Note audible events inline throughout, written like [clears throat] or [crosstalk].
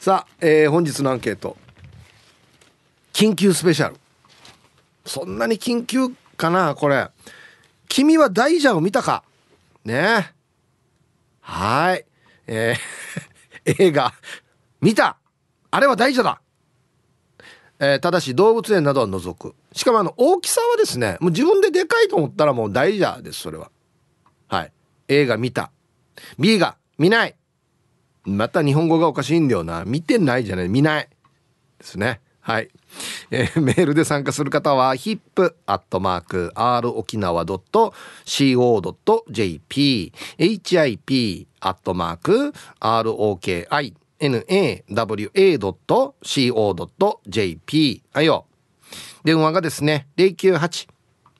さあ、えー、本日のアンケート緊急スペシャルそんなに緊急かなこれ君は大蛇を見たかねはいえー、[laughs] 映画見たあれは大蛇だえー、ただし動物園などは除くしかもあの大きさはですねもう自分ででかいと思ったらもう大蛇ですそれははい A が見た B が見ないまた日本語がおかしいんだよな。見てないじゃない。見ない。ですね。はい。えー、[laughs] メールで参加する方は hip.rokinawa.co.jp hip.rokinawa.co.jp はいよ。電話がですね、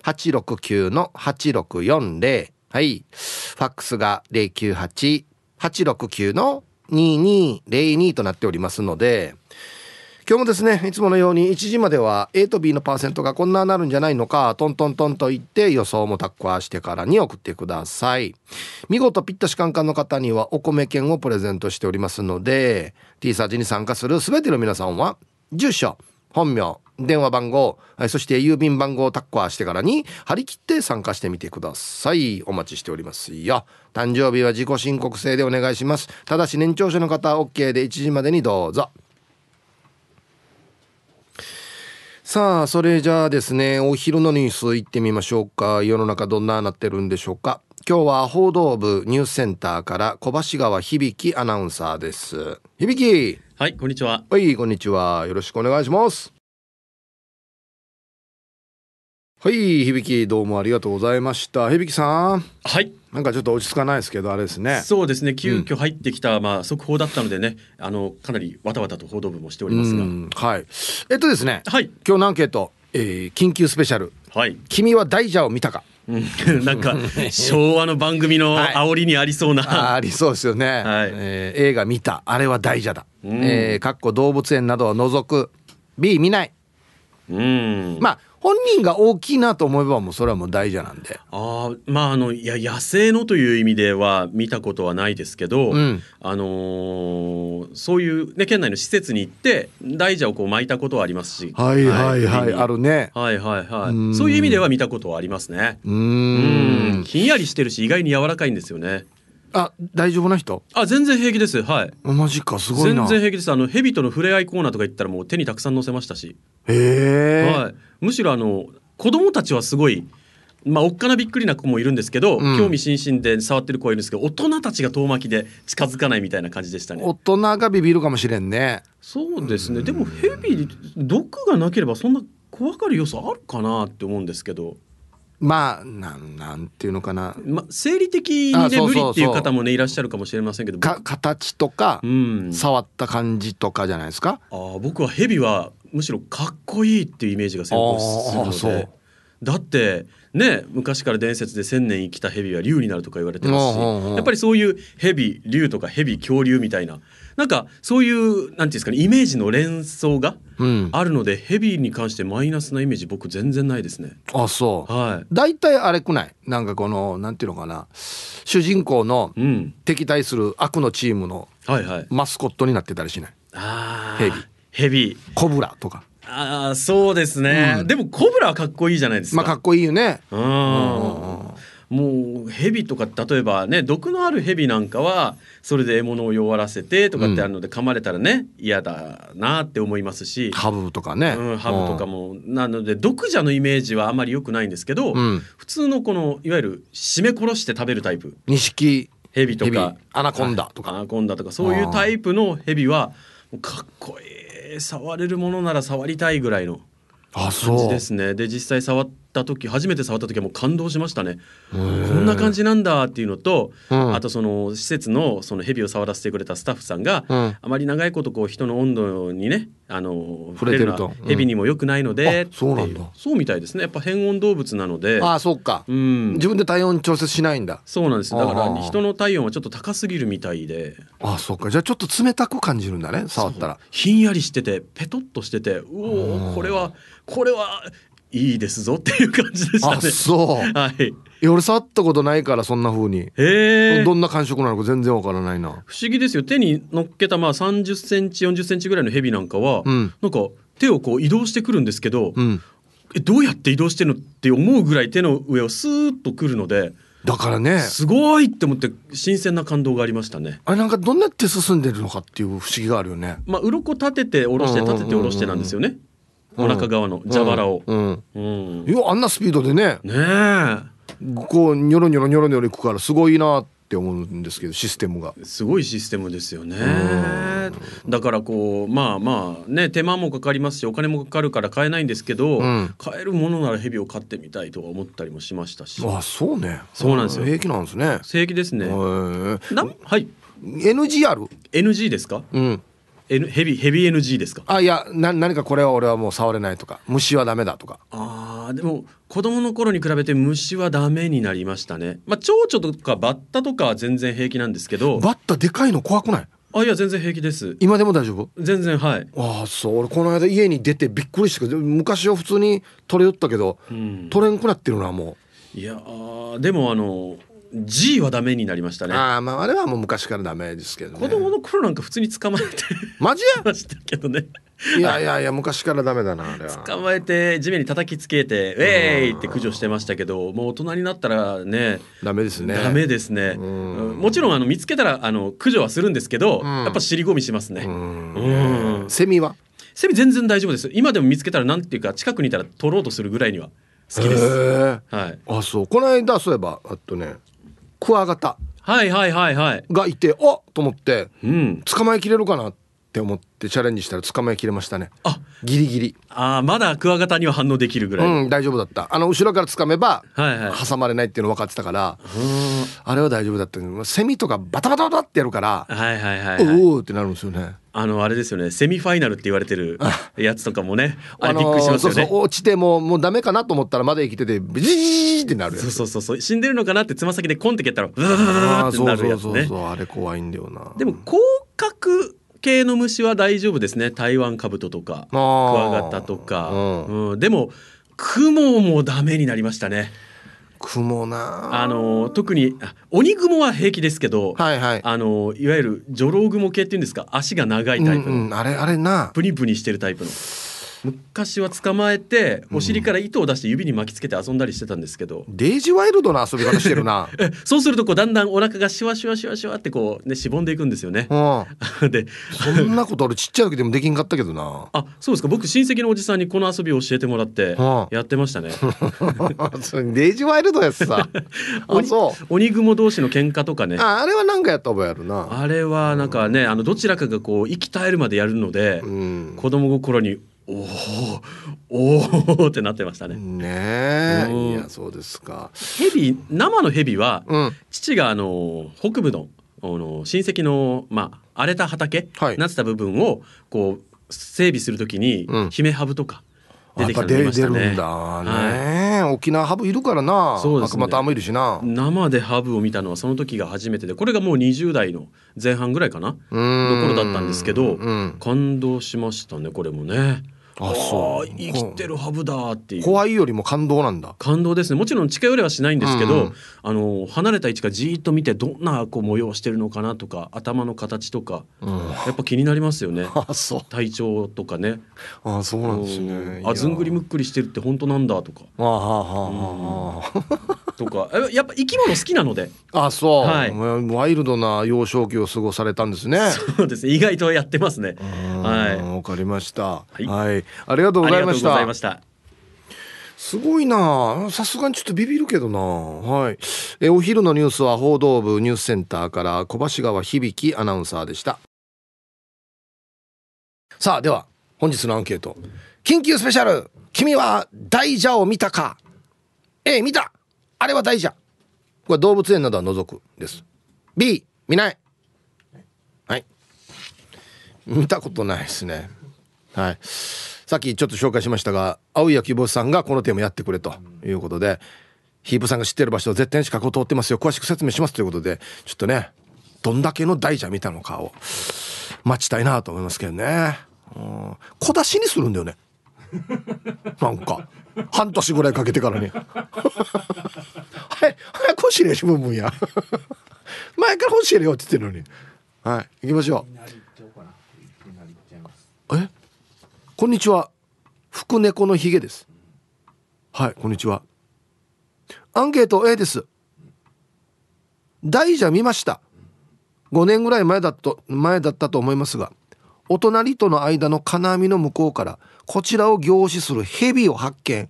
098-869-8640。はい。ファックスが0 9 8 8 6 9の2202となっておりますので今日もですねいつものように1時までは A と B のパーセントがこんななるんじゃないのかトントントンと言って予想もタッカーしてからに送ってください見事ぴったしカンカンの方にはお米券をプレゼントしておりますので T サージに参加する全ての皆さんは住所本名、電話番号、そして郵便番号をタッコーしてからに張り切って参加してみてください。お待ちしておりますよ。誕生日は自己申告制でお願いします。ただし年長者の方は OK で1時までにどうぞ。さあ、それじゃあですね、お昼のニュース行ってみましょうか。世の中どんななってるんでしょうか。今日は報道部ニュースセンターから小橋川響アナウンサーです。響はいこんにちははいこんにちはよろしくお願いしますはい響きどうもありがとうございました響きさんはいなんかちょっと落ち着かないですけどあれですねそうですね急遽入ってきた、うん、まあ速報だったのでねあのかなりわたわたと報道部もしておりますがはいえっとですねはい今日のアンケート、えー、緊急スペシャルはい君は大蛇を見たかなんか昭和の番組の煽りにありそうな、はい、ありそうですよね、はいえー、映画見たあれは大蛇だ、うん、えー、かっこ動物園などを除く B 見ないうんまあ本人が大きいなと思えばもうそれはもう大蛇なんでああまああのいや野生のという意味では見たことはないですけど、うん、あのー、そういう、ね、県内の施設に行って大蛇をこう巻いたことはありますしはいはいはい、はい、あるねはいはいはいそういう意味では見たことはありますねうんひんやりしてるし意外に柔らかいんですよねあ、大丈夫な人？あ、全然平気です。はい。マジか、すごい全然平気です。あのヘビとの触れ合いコーナーとか行ったらもう手にたくさん載せましたし。へえ。はい。むしろあの子供たちはすごいまあ、おっかなびっくりな子もいるんですけど、うん、興味津々で触ってる子はいるんですけど大人たちが遠巻きで近づかないみたいな感じでしたね大人がビビるかもしれんねそうですね、うん、でもヘビ毒がなければそんな怖がる要素あるかなって思うんですけどまあなんなんていうのかな、まあ、生理的にね無理っていう方もねいらっしゃるかもしれませんけどか形とか、うん、触った感じとかじゃないですかあ僕はヘビはむしろかっこいいっていうイメージが先行するのでだってね昔から伝説で千年生きた蛇は竜になるとか言われてますし、やっぱりそういう蛇竜とか蛇恐竜みたいななんかそういうなんていうんですかねイメージの連想があるので、うん、蛇に関してマイナスなイメージ僕全然ないですね。あそう。はい。大体あれくないなんかこのなんていうのかな主人公の敵対する悪のチームのマスコットになってたりしない。うん、はいはい、蛇。ヘビコブラとかああそうですね、うん、でもコブラはかっこいいじゃないですかまあかっこいいよねうんもうヘビとか例えばね毒のあるヘビなんかはそれで獲物を弱らせてとかってあるので、噛まれたらね嫌だなって思いますしハブとかね、うん、ハブとかも、うん、なので毒蛇のイメージはあまり良くないんですけど、普通のこのいわゆる締め殺して食べるタイプ錦ヘビとかアナコンダとかアナコンダとかそういうタイプのヘビはかっこいい触れるものなら触りたいぐらいの感じですねで実際触ってった時初めて触った時はもう感動しましたねこんな感じなんだっていうのと、うん、あとその施設のそのヘビを触らせてくれたスタッフさんが、うん、あまり長いことこう人の温度にねあの触れるとヘビにも良くないので、うん、そうなんだそうみたいですねやっぱ変温動物なのであそうか、うん、自分で体温調節しないんだそうなんですだから人の体温はちょっと高すぎるみたいでああそうかじゃあちょっと冷たく感じるんだね触ったらひんやりしててペトッとしててうおこれはこれはいいですぞっていう感じでしたね。あそう。はい。いや俺触ったことないからそんなふうに。ええ。どんな感触なのか全然わからないな。不思議ですよ。手に乗っけたまあ三十センチ四十センチぐらいのヘビなんかは、うん、なんか手をこう移動してくるんですけど、うん、えどうやって移動してるのって思うぐらい手の上をスーッとくるので。だからね。すごいって思って新鮮な感動がありましたね。あれなんかどんな手進んでるのかっていう不思議があるよね。まあ鱗立てて下ろして立てて下ろしてなんですよね。うんうんうんうんお腹側の蛇腹を、うんうんよあんなスピードでねねこうニョロニョロニョロニョロいくからすごいなって思うんですけどシステムがすごいシステムですよね、だからこうまあまあね手間もかかりますしお金もかかるから買えないんですけど、ん買えるものならヘビを飼ってみたいとは思ったりもしましたしあそうねそうなんですよ平気なんですね正義ですねえなはい NGR NG ですかうん N、ヘビヘビ NG ですかあいやな何かこれは俺はもう触れないとか虫はダメだとかあでも子供の頃に比べて虫はダメになりましたねまあ蝶々とかバッタとかは全然平気なんですけどバッタでかいの怖くないあいや全然平気です今でも大丈夫全然はいああそう俺この間家に出てびっくりして昔は普通に取れよったけど、うん、取れんくなってるなもういやでもあの G はダメになりましたねああまああれはもう昔からダメですけど、ね、子供の頃なんか普通に捕まえてマジやましたけどねいやいやいや昔からダメだなあれは捕まえて地面に叩きつけて「ウェーイ!」って駆除してましたけどもう大人になったらねダメですねダメですねもちろんあの見つけたらあの駆除はするんですけど、やっぱ尻込みしますねうんセミはセミ全然大丈夫です今でも見つけたらなんていうか近くにいたら取ろうとするぐらいには好きです、はい、あそうこの間そういえばあとねクワガタはいはいはいはいがいておと思って捕まえきれるかなって思ってチャレンジしたら捕まえきれましたねあギリギリあまだクワガタには反応できるぐらい、うん、大丈夫だったあの後ろから掴めば挟まれないっていうの分かってたから、あれは大丈夫だったセミとかバタバタバタってやるから、はいはいはいはい、おおってなるんですよねあのあれですよねセミファイナルって言われてるやつとかもねあれびっくりしますよね、そうそう落ちてももうダメかなと思ったらまだ生きててビジーってなるやつそうそうそう死んでるのかなってつま先でコンって蹴ったらブーってなるやつねあれ怖いんだよなでも甲殻系の虫は大丈夫ですね台湾カブトとかクワガタとか、うん、うん、でもクモもダメになりましたね雲なあの特に鬼雲は平気ですけど、はいはい、あのいわゆる女郎雲系っていうんですか足が長いタイプの、うんうん、あれあれなプニプニしてるタイプの。昔は捕まえてお尻から糸を出して指に巻きつけて遊んだりしてたんですけど、うん、デイジワイルドな遊び方してるな [laughs] そうするとこうだんだんお腹がシワシワシワシワってこうねしぼんでいくんですよね、うん、[laughs] でそんなことあるちっちゃい時でもできんかったけどな [laughs] あそうですか僕親戚のおじさんにこの遊びを教えてもらってやってましたね、うん、デイジワイルドやつさあそう鬼雲同士の喧嘩とかねああれは何かやった覚えあるなあれはなんかね、あのどちらかがこう息絶えるまでやるので、うん、子供心におおおおってなってましたね。ねいやそうですか。ヘビ生のヘビは、うん、父があの北部のあの親戚のまあ荒れた畑、はい、なってた部分をこう整備するときに、うん、ヒメハブとか出てきたのましたね。出るんだね、はい、沖縄ハブいるからな。そうですね。悪魔もいるしな。生でハブを見たのはその時が初めてで、これがもう20代の前半ぐらいかなの頃だったんですけど、感動しましたねこれもね。ああ生きてるハブだっていう怖いよりも感動なんだ感動ですねもちろん近寄りはしないんですけど、うんうん、あの離れた位置からじっと見てどんなこう模様をしてるのかなとか頭の形とか、うん、やっぱ気になりますよね [laughs] 体調とかねあそうなんですねあずんぐりむっくりしてるって本当なんだとかあははは、うん、とかやっぱ生き物好きなのであそう、はい、ワイルドな幼少期を過ごされたんですねそうですね意外とやってますねはいわかりましたはい、はいありがとうございましたすごいなさすがにちょっとビビるけどなはい。え、お昼のニュースは報道部ニュースセンターから小橋川響アナウンサーでした。さあ、では、本日のアンケート。緊急スペシャル君は大蛇を見たか ?A、見たあれは大蛇。これは動物園などは除く。です。B、見ないはい。見たことないですね。はい。さっきちょっと紹介しましたが青い焼き坊さんがこのテーマやってくれということで、ヒープさんが知ってる場所絶対に近くを通ってますよ詳しく説明しますということでちょっとねどんだけの大蛇見たのかを待ちたいなと思いますけどね、うん、小出しにするんだよね [laughs] なんか半年ぐらいかけてからにはい早く教えれしぶんや前から教えれよって言ってるのにはい行きましょうえこんにちは。福猫のひげです。はい、こんにちは。アンケート A です。大蛇見ました。5年ぐらい前だと、前だったと思いますが、お隣との間の金網の向こうから、こちらを凝視する蛇を発見。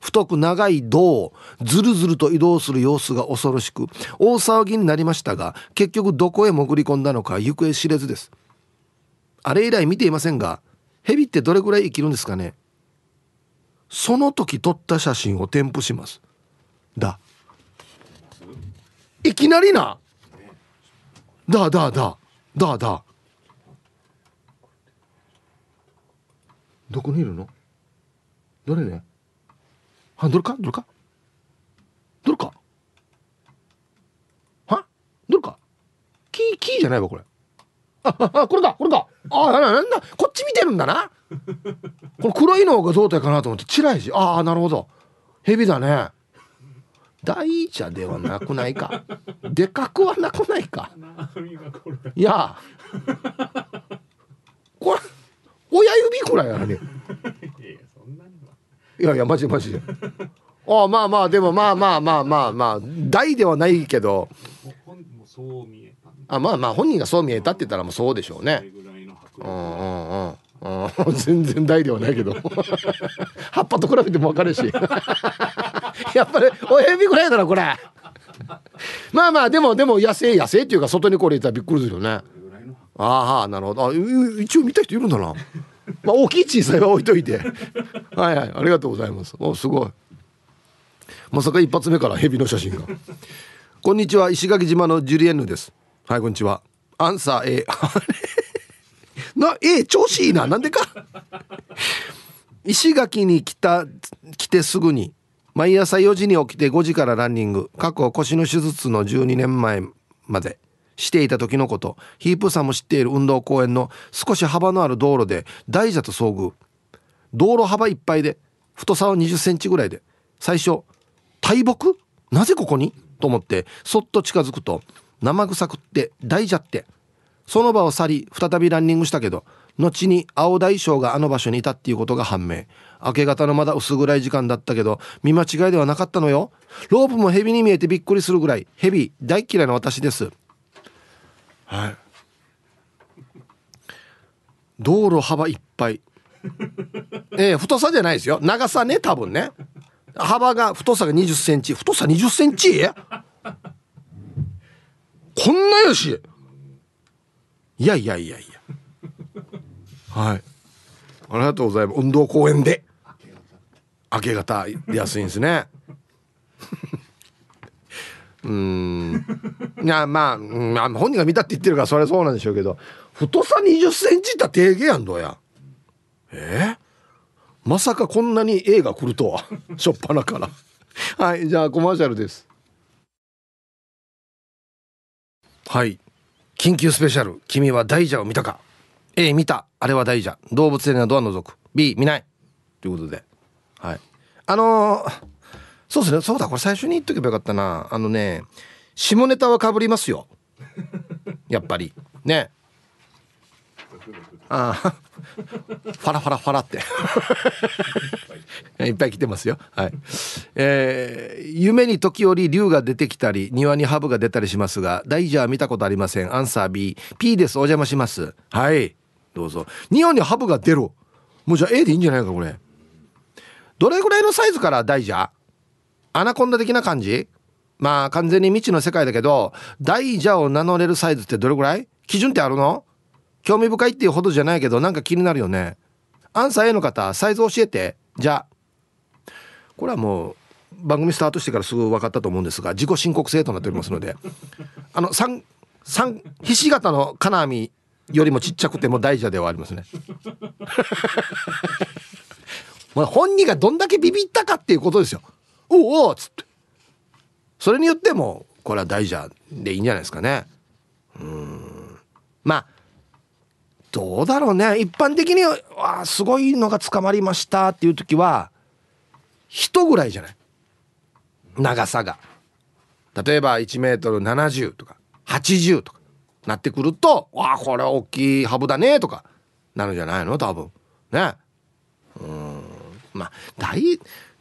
太く長い胴をずるずると移動する様子が恐ろしく大騒ぎになりましたが結局どこへ潜り込んだのか行方知れずですあれ以来見ていませんが蛇ってどれぐらい生きるんですかねその時撮った写真を添付しますだいきなりなだだだだだどこにいるのどれねはどれかどれかどれかはどれかキーキーじゃないわこれああこれだこれだあなんだこっち見てるんだなこの黒いのが胴体かなと思ってチラしああなるほど蛇だね大茶ではなくないかでかくはなくないかいやこれ親指くらいやねいやいやマジマジああまあまあでもまあまあまあまあまあ大ではないけどあまあまあ本人がそう見えたって言ったらもうそうでしょうね迫力はああ全然大ではないけど葉っぱと比べても分かるしやっぱり親指ぐらいだろこれまあまあでもでも野生野生っていうか外にこれいたらびっくりするよねああなるほどあ一応見た人いるんだなまあ大きい小さいは置いといてはいはいありがとうございますおすごいまさか一発目から蛇の写真がこんにちは石垣島のジュリエンヌですはいこんにちはアンサー A な、え調子いいな。なんでか。石垣に来た、来てすぐに、毎朝4時に起きて5時からランニング、過去腰の手術の12年前までしていた時のこと、ヒープさんも知っている運動公園の少し幅のある道路で大蛇と遭遇。道路幅いっぱいで、太さは20センチぐらいで、最初、大木なぜここにと思って、そっと近づくと、生臭くって、大蛇って、その場を去り再びランニングしたけど後に青大将があの場所にいたっていうことが判明明け方のまだ薄暗い時間だったけど見間違いではなかったのよロープも蛇に見えてびっくりするぐらい蛇、大嫌いな私ですはい道路幅いっぱいええ太さじゃないですよ長さね多分ね幅が太さが2 0ンチ太さ2 0ンチこんなよしいやいやいやいやはいありがとうございます運動公園で明け方安いんですね [laughs] うんいやまあ、まあ、本人が見たって言ってるからそれそうなんでしょうけど太さ2 0センチいった定義やんどうやえー、まさかこんなに A が来るとはしょ [laughs] っぱなからはいじゃあコマーシャルですはい緊急スペシャル君は大蛇を見たか A 見たあれは大蛇動物園ドアは覗く B 見ないということではいあのー、そうですねそうだこれ最初に言っとけばよかったなあのね下ネタはかぶりますよやっぱりねああ [laughs] ファラファラファラっていっぱい来てますよはいえー、夢に時折竜が出てきたり庭にハブが出たりしますが大蛇は見たことありませんアンサー BP ですお邪魔しますはいどうぞ庭にハブが出るもうじゃあ A でいいんじゃないかこれどれぐらいのサイズから大蛇アナコンダ的な感じまあ完全に未知の世界だけど大蛇を名乗れるサイズってどれぐらい基準ってあるの興味深いっていうほどじゃないけどなんか気になるよねアンサー A の方サイズ教えてじゃあこれはもう番組スタートしてからすぐ分かったと思うんですが自己申告制となっておりますのであの3三ひし形の金網よりもちっちゃくても大蛇ではありますね [laughs] 本人がどんだけビビったかっていうことですよおおっつってそれによってもこれは大蛇でいいんじゃないですかねうんまあどうだろうね一般的にあすごいのが捕まりましたっていう時は人ぐらいじゃない長さが例えば 1m70 とか80とかなってくると「わあこれは大きいハブだね」とかなるんじゃないの多分ねうんまあ大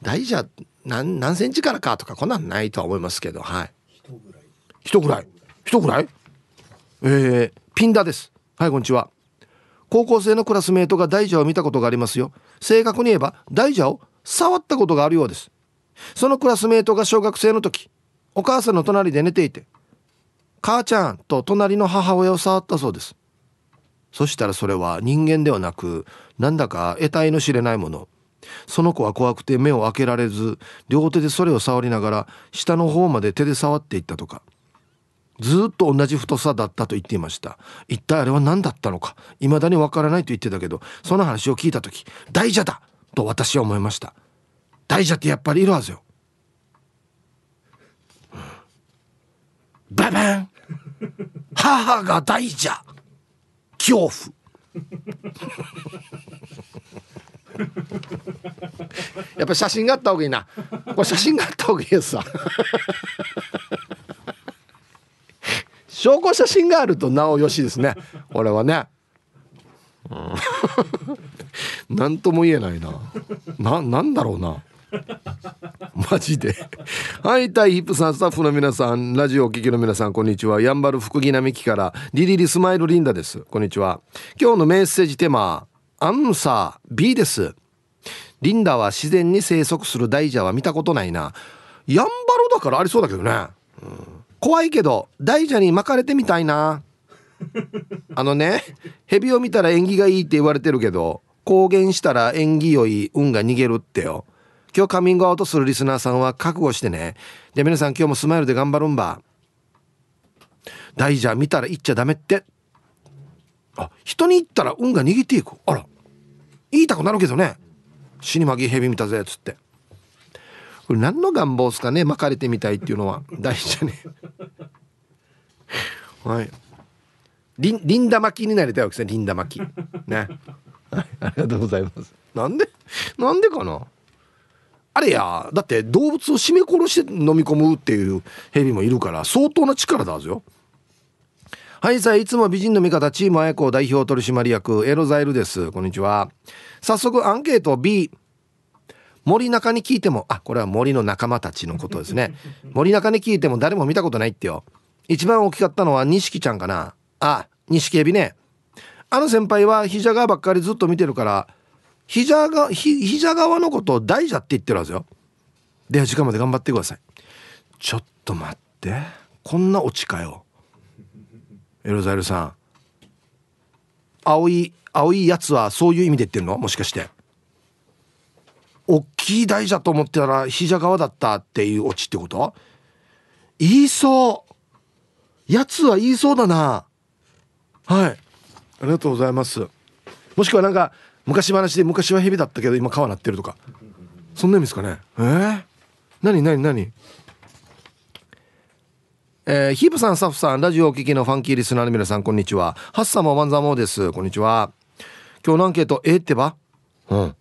大じゃ何何センチからかとかこんなんないとは思いますけどはい人ぐらい人ぐらい人ぐらえー、ピンダですはいこんにちは高校生のクラスメートが大蛇を見たことがありますよ正確に言えば大蛇を触ったことがあるようですそのクラスメートが小学生の時お母さんの隣で寝ていて「母ちゃん」と隣の母親を触ったそうですそしたらそれは人間ではなくなんだか得体の知れないものその子は怖くて目を開けられず両手でそれを触りながら下の方まで手で触っていったとかずっと同じ太さだったと言っていました一体あれは何だったのか未だにわからないと言ってたけどその話を聞いた時大蛇だと私は思いました大蛇ってやっぱりいるはずよ、うん、ババン母が大蛇恐怖やっぱ写真があった方がいいなこれ写真があった方がいいさ証拠写真があるとなおよしですねこれはね、何とも言えないななんだろうなマジではいタイヒップさんスタッフの皆さんラジオお聴きの皆さんこんにちはやんばる福木並木からリリリスマイルリンダですこんにちは今日のメッセージテーマアンサー B ですリンダは自然に生息する大蛇は見たことないなやんばるだからありそうだけどね、うん怖いけど大蛇に巻かれてみたいなあのね蛇を見たら縁起がいいって言われてるけど公言したら縁起良い運が逃げるってよ今日カミングアウトするリスナーさんは覚悟してねで皆さん今日もスマイルで頑張るんば大蛇見たら行っちゃダメってあ人に行ったら運が逃げていくあら言いたくなるけどね死にまぎ蛇見たぜっつって。これ何の願望ですかね巻かれてみたいっていうのは大事じゃねはいリンリンダ巻きになりたいわけですねリンダ巻きねはいありがとうございますなんでなんでかなあれやだって動物を絞め殺して飲み込むっていう蛇もいるから相当な力だはよはいさあいつも美人の味方チームあやこ代表取締役エロザイルですこんにちは早速アンケート B 森中に聞いてもあこれは森の仲間たちのことですね森中に聞いても誰も見たことないってよ一番大きかったのは錦ちゃんかなあ錦エビねあの先輩はひじゃ側ばっかりずっと見てるからひじゃが膝ひじゃ側のことを大蛇って言ってるはずよでは時間まで頑張ってくださいちょっと待ってこんなオチかよエロザイルさん青い青いやつはそういう意味で言ってるのもしかして大きい台じゃと思ってたら膝側だったっていうオチってこと言いそうやつは言いそうだなはいありがとうございますもしくはなんか昔話で昔は蛇だったけど今川なってるとかそんな意味ですかねえー、何何何えー、ヒープさん、スタッフさん、ラジオをお聞きのファンキーリスナーの皆さん、こんにちは。ハッサマワンザモーです。こんにちは。今日のアンケート、えー、ってばうん。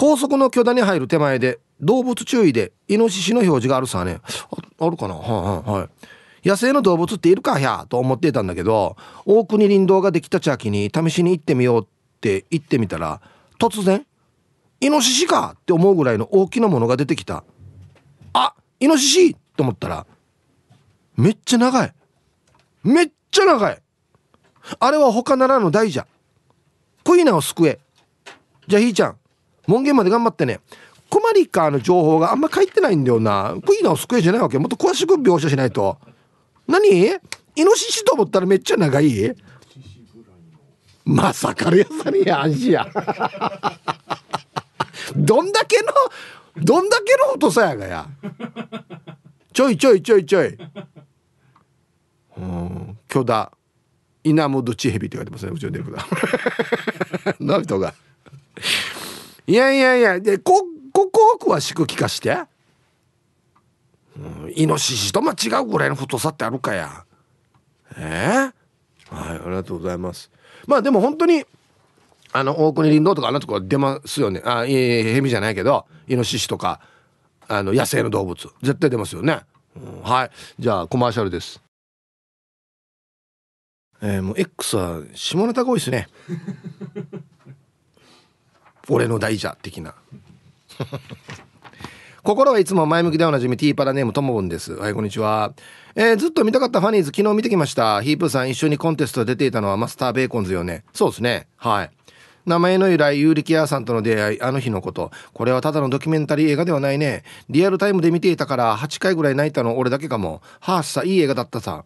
高速の巨大に入る手前で動物注意でイノシシの表示があるさねあるかなはいはいはい野生の動物っているかひゃと思っていたんだけど大国林道ができた茶秋に試しに行ってみようって行ってみたら突然「イノシシか!」って思うぐらいの大きなものが出てきたあイノシシと思ったらめっちゃ長いめっちゃ長いあれは他ならぬ大じゃ。クイナを救えじゃあひーちゃん門限まで頑張ってね。コマリカの情報があんま書いてないんだよな。クイナを救えじゃないわけ。もっと詳しく描写しないと。何イノシシと思ったらめっちゃ長いまさかるやさにやんしや。[laughs] どんだけの、どんだけの太さやがや。ちょいちょいちょいちょい。うん、巨大。稲本千ドって書いてますね。うちのディレクター。[laughs] の人が。いやいやいやでこここ詳しく聞かして、イノシシと間違うぐらいの太さってあるかやえー、はいありがとうございますまあでも本当にあの大国林道とかあんなとこ出ますよねあいえいえヘビじゃないけどイノシシとかあの野生の動物絶対出ますよね、うん、はいじゃあコマーシャルですえー、もう X は下ネタが多いですね俺の代じゃ的な [laughs] 心はいつも前向きでおなじみティーパラネームともぶんですはいこんにちは、えー、ずっと見たかったファニーズ昨日見てきましたヒープさん一緒にコンテスト出ていたのはマスターベーコンズよねそうですねはい名前の由来ユーリキアさんとの出会いあの日のことこれはただのドキュメンタリー映画ではないねリアルタイムで見ていたから8回ぐらい泣いたの俺だけかもはあさいい映画だったさ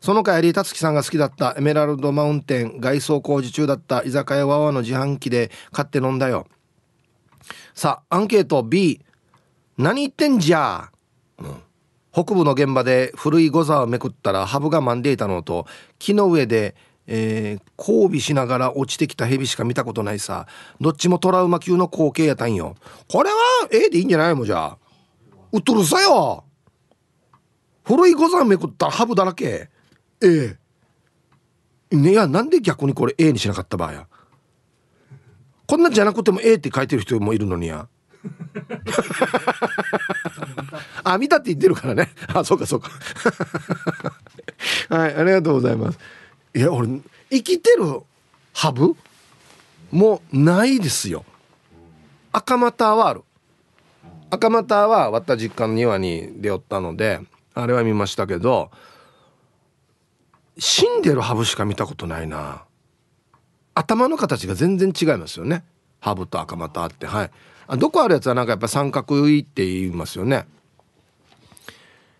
その帰りたつきさんが好きだったエメラルドマウンテン外装工事中だった居酒屋わわの自販機で買って飲んだよさあアンケート B 何言ってんじゃ、うん北部の現場で古いゴザをめくったらハブがまんでいたのと木の上で、えー、交尾しながら落ちてきたヘビしか見たことないさどっちもトラウマ級の光景やたんよこれは A でいいんじゃないもんじゃうっとるさよ古い五山めくったらハブだらけええねやなんで逆にこれ A にしなかったばやこんなんじゃなくても A って書いてる人もいるのにや [laughs] あ見たって言ってるからねあそうかそうかはいありがとうございますいや俺生きてるハブもうないですよ赤股はある赤股は割った実家の庭に出よったのであれは見ましたけど死んでるハブしか見たことないな頭の形が全然違いますよねハブと赤股ってはいあどこあるやつはなんかやっぱ三角いって言いますよね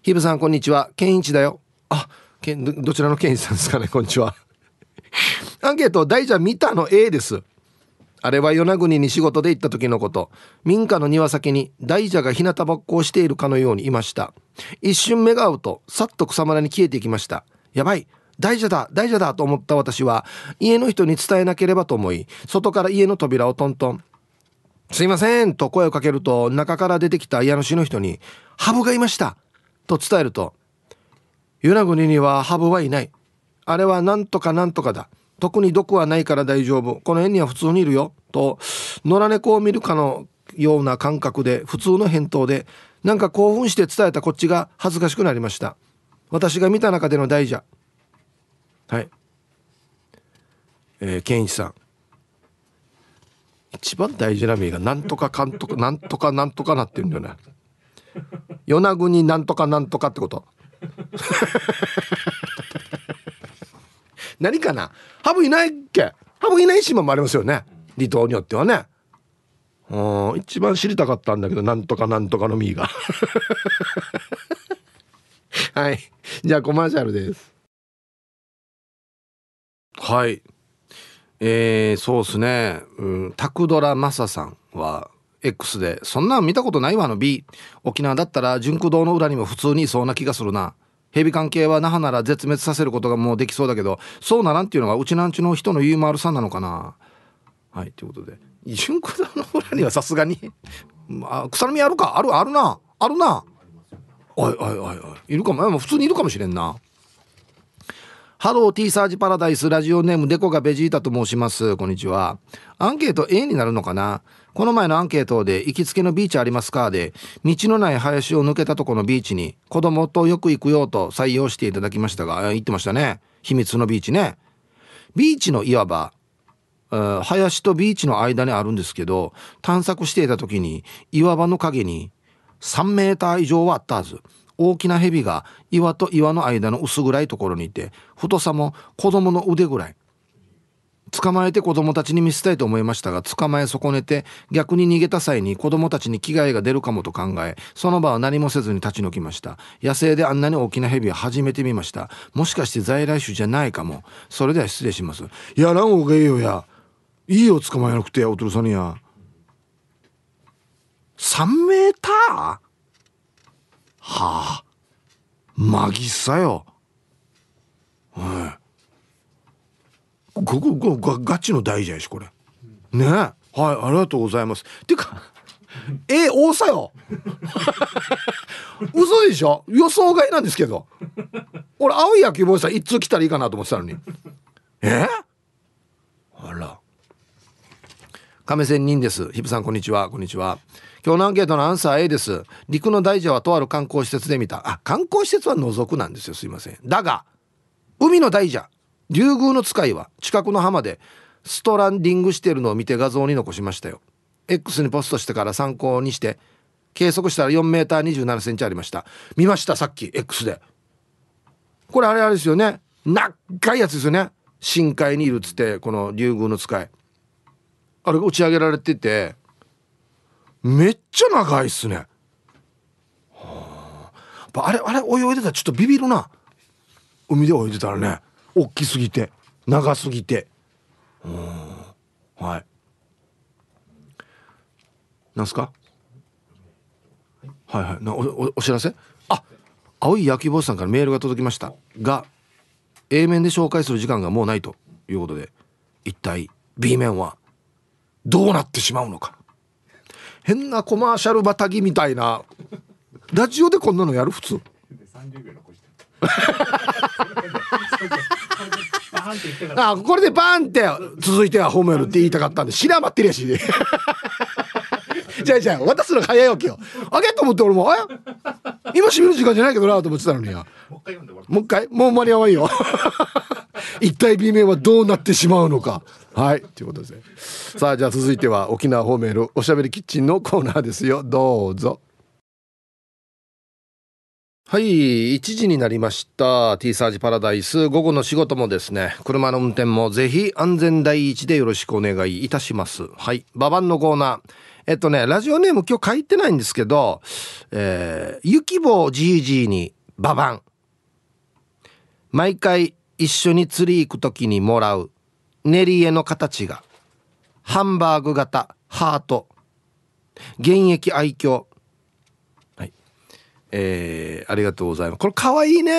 ひぶさんこんにちはケンイチだよあけんどちらのケンイチさんですかねこんにちはアンケート大ちゃん見たの A ですあれは与那国に仕事で行った時のこと。民家の庭先に大蛇が日向ぼっこをしているかのようにいました。一瞬目が合うと、さっと草むらに消えていきました。やばい大蛇だ大蛇だと思った私は、家の人に伝えなければと思い、外から家の扉をトントン。すいませんと声をかけると、中から出てきた家主の人に、ハブがいましたと伝えると、与那国にはハブはいない。あれはなんとかなんとかだ。特に毒はないから大丈夫この辺には普通にいるよと野良猫を見るかのような感覚で普通の返答でなんか興奮して伝えたこっちが恥ずかしくなりました私が見た中での大蛇はいえー、健一さん一番大事な名がなんとか監督何 [laughs] なんとかなんとかなってるんだよね与那国なんとかなんとかってこと何かなハブいないっけハブいない島もありますよね離島によってはねうん一番知りたかったんだけどなんとかなんとかのミーが [laughs] はいじゃあコマーシャルですはいえー、そうっすね、うん、タクドラマサさんは X で「そんなん見たことないわ」あの B 沖縄だったら純駆動の裏にも普通にいそうな気がするな蛇関係は那覇なら絶滅させることがもうできそうだけどそうならんっていうのがうちなんちの人の言う丸さんなのかなはいということで純子さんの裏にはさすがに [laughs] あ草の実あるかあるあるなあるなおいおいおいおいいるかも普通にいるかもしれんなハロー T サージパラダイスラジオネームデコがベジータと申します。こんにちは。アンケート A になるのかなこの前のアンケートで行きつけのビーチありますかで、道のない林を抜けたとこのビーチに子供とよく行くよと採用していただきましたが、行ってましたね。秘密のビーチね。ビーチのいわば、林とビーチの間にあるんですけど、探索していた時に岩場の陰に3メーター以上はあったはず。大きな蛇が岩と岩の間の薄暗いところにいて、太さも子供の腕ぐらい。捕まえて子供たちに見せたいと思いましたが捕まえ損ねて逆に逃げた際に子供たちに危害が出るかもと考えその場は何もせずに立ち退きました野生であんなに大きなヘビは初めて見ましたもしかして在来種じゃないかもそれでは失礼しますやらんおげよやいいよ捕まえなくてやおとるさんや3メーターはあマギさよはいごごごガガチの大事やしこれねはいありがとうございますていうか [laughs] え多さよ [laughs] 嘘でしょ予想外なんですけど俺青い野球帽子さ一通来たらいいかなと思ってたのにえあら亀仙人ですひぶさんこんにちはこんにちは今日のアンケートのアンサー A です陸の大蛇はとある観光施設で見たあ観光施設は除くなんですよすいませんだが海の大蛇竜宮の使いは近くの浜でストランディングしているのを見て画像に残しましたよ X にポストしてから参考にして計測したら4 m 2 7センチありました見ましたさっき X でこれあれあれですよね長いやつですよね深海にいるっつってこの竜宮の使いあれが打ち上げられててめっちゃ長いっすね、はあ、あれあれ泳いでたらちょっとビビるな海で泳いでたらね大きすぎて長すぎてうんはいなんすかはいはいなおお知らせあ青い焼き坊さんからメールが届きましたが A 面で紹介する時間がもうないということで一体 B 面はどうなってしまうのか変なコマーシャルバタギみたいなラジオでこんなのやる普通30秒残してあこれでバンって続いてはホめるって言いたかったんで知ら待ってるやしじゃあじゃあ渡すの早いわけよあげと思って俺も「今閉める時間じゃないけどな」と思ってたのにもう一回もう間に合わんよ一体 B 面はどうなってしまうのかはいということですねさあじゃあ続いては沖縄褒めるおしゃべりキッチンのコーナーですよどうぞはい。1時になりました。T サージパラダイス。午後の仕事もですね、車の運転もぜひ安全第一でよろしくお願いいたします。はい。ババンのコーナー。えっとね、ラジオネーム今日書いてないんですけど、えー、ゆきぼうじいじいにババン。毎回一緒に釣り行く時にもらう練り絵の形が、ハンバーグ型、ハート、現役愛嬌、えー、ありがとうございます。これかわいいね。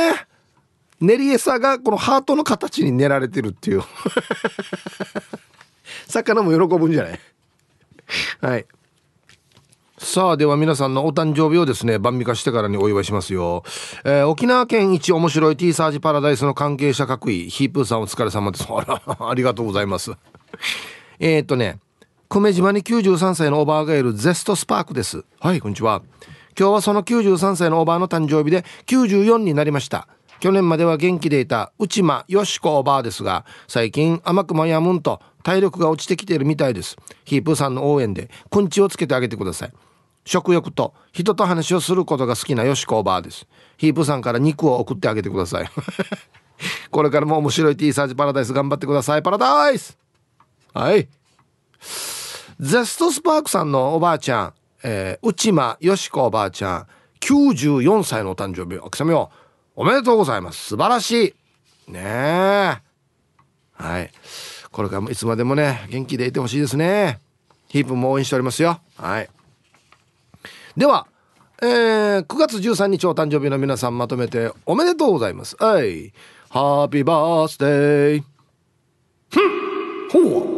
練り餌がこのハートの形に練られてるっていう魚 [laughs] も喜ぶんじゃないはいさあでは皆さんのお誕生日をですね晩味化してからにお祝いしますよ、えー、沖縄県一面白い T サージパラダイスの関係者各位ヒープーさんお疲れ様ですあらありがとうございますえっとね久米島に93歳のおばあがいるゼストスパークですはいこんにちは今日はその93歳のおばあの誕生日で94になりました去年までは元気でいた内間よしこおばあですが最近甘くもやむんと体力が落ちてきているみたいですヒープーさんの応援でくんちをつけてあげてください食欲と人と話をすることが好きなよしこおばあですヒープーさんから肉を送ってあげてください [laughs] これからも面白い T サージパラダイス頑張ってくださいパラダイスはいゼストスパークさんのおばあちゃんえー、内間よしこおばあちゃん94歳のお誕生日おくさみをおめでとうございます素晴らしいねえはいこれからもいつまでもね元気でいてほしいですねヒープも応援しておりますよはいではえー、9月13日お誕生日の皆さんまとめておめでとうございます。はい。ハッピーバースデー。ふんほう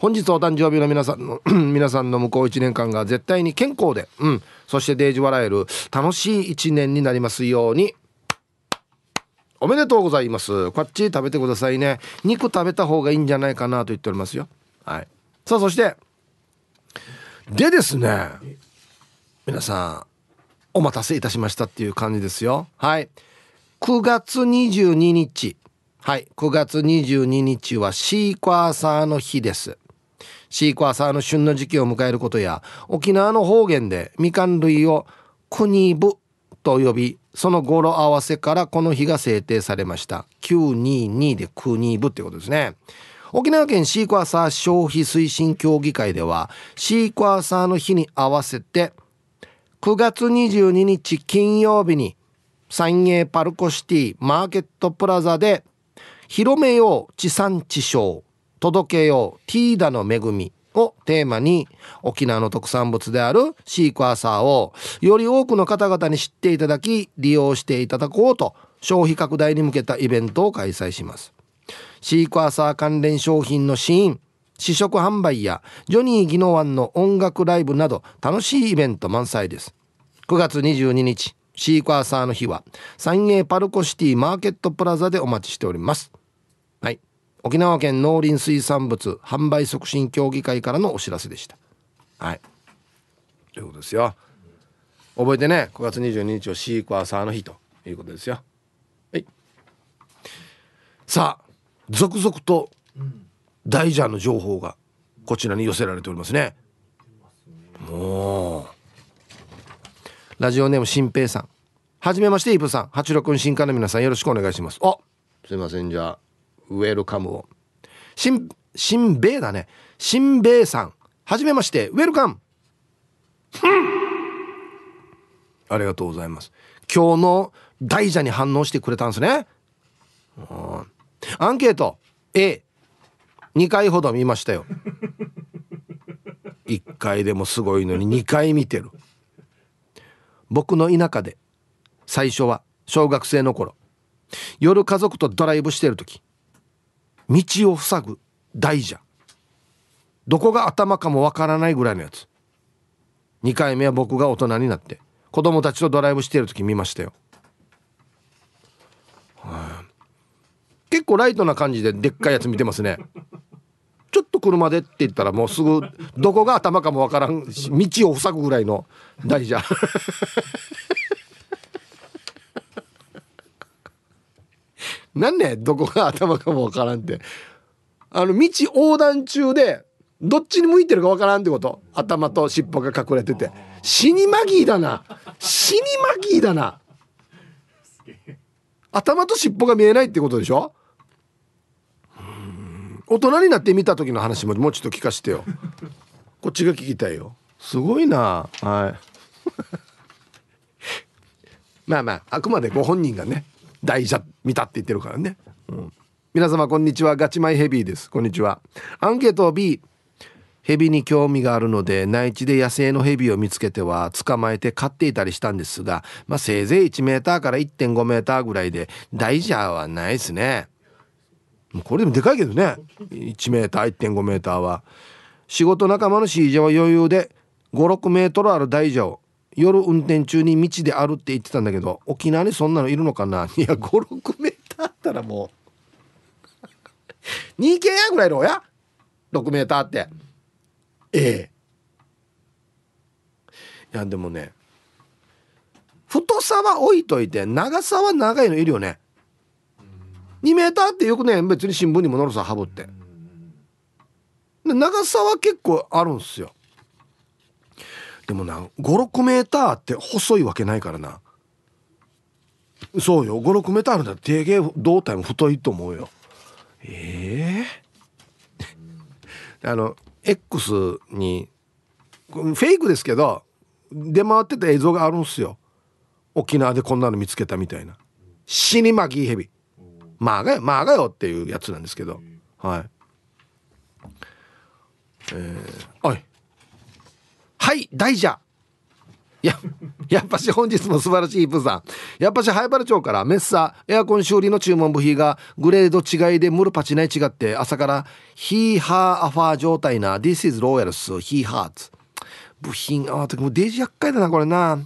本日お誕生日の皆さんの [clears throat] 皆さんの向こう1年間が絶対に健康で、うん、そしてデージ笑える楽しい1年になりますようにおめでとうございますこっち食べてくださいね肉食べた方がいいんじゃないかなと言っておりますよはいさあそしてでですね皆さんお待たせいたしましたっていう感じですよはい9月22日はい9月22日はシークワーサーの日ですシークワーサーの旬の時期を迎えることや沖縄の方言でみかん類をクニブと呼びその語呂合わせからこの日が制定されました922でクニブってことですね沖縄県シークワーサー消費推進協議会ではシークワーサーの日に合わせて9月22日金曜日に三栄パルコシティマーケットプラザで広めよう地産地消届けようティーダの恵み」をテーマに沖縄の特産物であるシークワーサーをより多くの方々に知っていただき利用していただこうと消費拡大に向けたイベントを開催しますシークワーサー関連商品のシーン試食販売やジョニー・ギノワンの音楽ライブなど楽しいイベント満載です9月22日シークワーサーの日は三栄パルコシティマーケットプラザでお待ちしております沖縄県農林水産物販売促進協議会からのお知らせでしたはいということですよ覚えてね9月22日をシークワーサーの日ということですよはいさあ続々と大ジャの情報がこちらに寄せられておりますねもうラジオネーム新平さんはじめましてイブさん八六新刊の皆さんよろしくお願いしますあすいませんじゃあウェルカムを。しん、しんべいだね。しんべいさん。はじめまして、ウェルカム。ありがとうございます。今日の大蛇に反応してくれたんですね。アンケート A。2回ほど見ましたよ。1 [laughs] 回でもすごいのに2回見てる。僕の田舎で最初は小学生の頃夜家族とドライブしてる時道を塞ぐ大蛇どこが頭かもわからないぐらいのやつ2回目は僕が大人になって子供たちとドライブしてる時見ましたよ、はあ、結構ライトな感じででっかいやつ見てますねちょっと車でって言ったらもうすぐどこが頭かもわからんし道を塞ぐぐらいの大蛇なんねどこが頭かもわからんってあの道横断中でどっちに向いてるかわからんってこと頭と尻尾が隠れてて死にマギーだな死にマギーだな頭と尻尾が見えないってことでしょ大人になって見た時の話ももうちょっと聞かせてよこっちが聞きたいよすごいなはい [laughs] まあまああくまでご本人がね大蛇見たって言ってるからね、うん、皆様こんにちはガチマイヘビーですこんにちはアンケート B ヘビに興味があるので内地で野生のヘビを見つけては捕まえて飼っていたりしたんですが、まあ、せいぜい1メーターから1.5メーターぐらいで大蛇はないですねこれでもでかいけどね1メーター1.5メーターは仕事仲間の CJ は余裕で56メートルある大蛇を夜運転中に道であるって言ってたんだけど沖縄にそんなのいるのかな [laughs] いや56メーターあったらもう 2K [laughs] やぐらいの親6メーターってええいやでもね太さは置いといて長さは長いのいるよね2メーターってよくね別に新聞にも載るさハブって長さは結構あるんすよでもな56メーターって細いわけないからなそうよ56メーターあるんだ定型胴体も太いと思うよええー、[laughs] あの X にフェイクですけど出回ってた映像があるんすよ沖縄でこんなの見つけたみたいな死にまき蛇まあがよまあがよっていうやつなんですけどはいえー、おいはい大蛇ややっぱし本日も素晴らしいプーさんやっぱしバ原町からメッサエアコン修理の注文部品がグレード違いでムルパチない違って朝からヒーハーアファー状態な This is Royal h ヒーハー s 部品あでもうデージ厄介だなこれな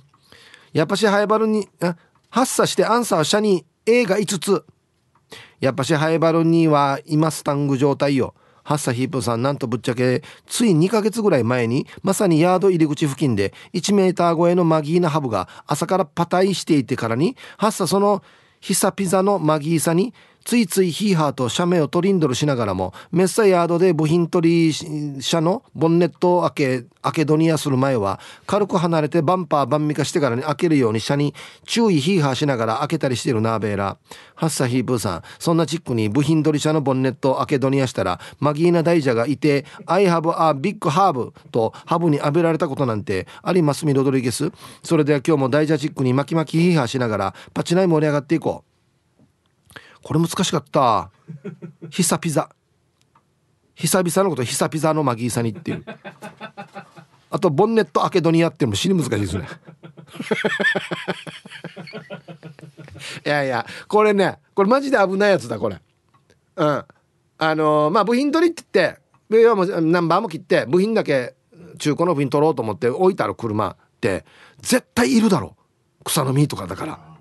やっぱしバ原にあ発作してアンサー社に A が5つやっぱしハイバルには今スタング状態よ。ハッサヒープさんなんとぶっちゃけつい2ヶ月ぐらい前にまさにヤード入り口付近で1メーター超えのマギーナハブが朝からパタイしていてからにハッサそのヒサピザのマギーサについついヒーハーと社名をトリンドルしながらもメッサヤードで部品取り車のボンネットを開け開けドニアする前は軽く離れてバンパーバンミカしてからに開けるように車に注意ヒーハーしながら開けたりしてるなベーラハッサヒーブーさんそんなチックに部品取り車のボンネットを開けドニアしたらマギーナ大蛇がいて「I have a big herb」とハブに浴びられたことなんてありますみロドリゲスそれでは今日も大蛇チックに巻き巻きヒーハーしながらパチナイ盛り上がっていこうこれ難しかった久ピザ久々のこと久ピザのマギーサニっていうあとボンネットアケドニアっていうのも死に難しいですね [laughs] いやいやこれねこれマジで危ないやつだこれうんあのー、まあ部品取りって言って部品もナンバーも切って部品だけ中古の部品取ろうと思って置いたら車って絶対いるだろ草の実とかだから。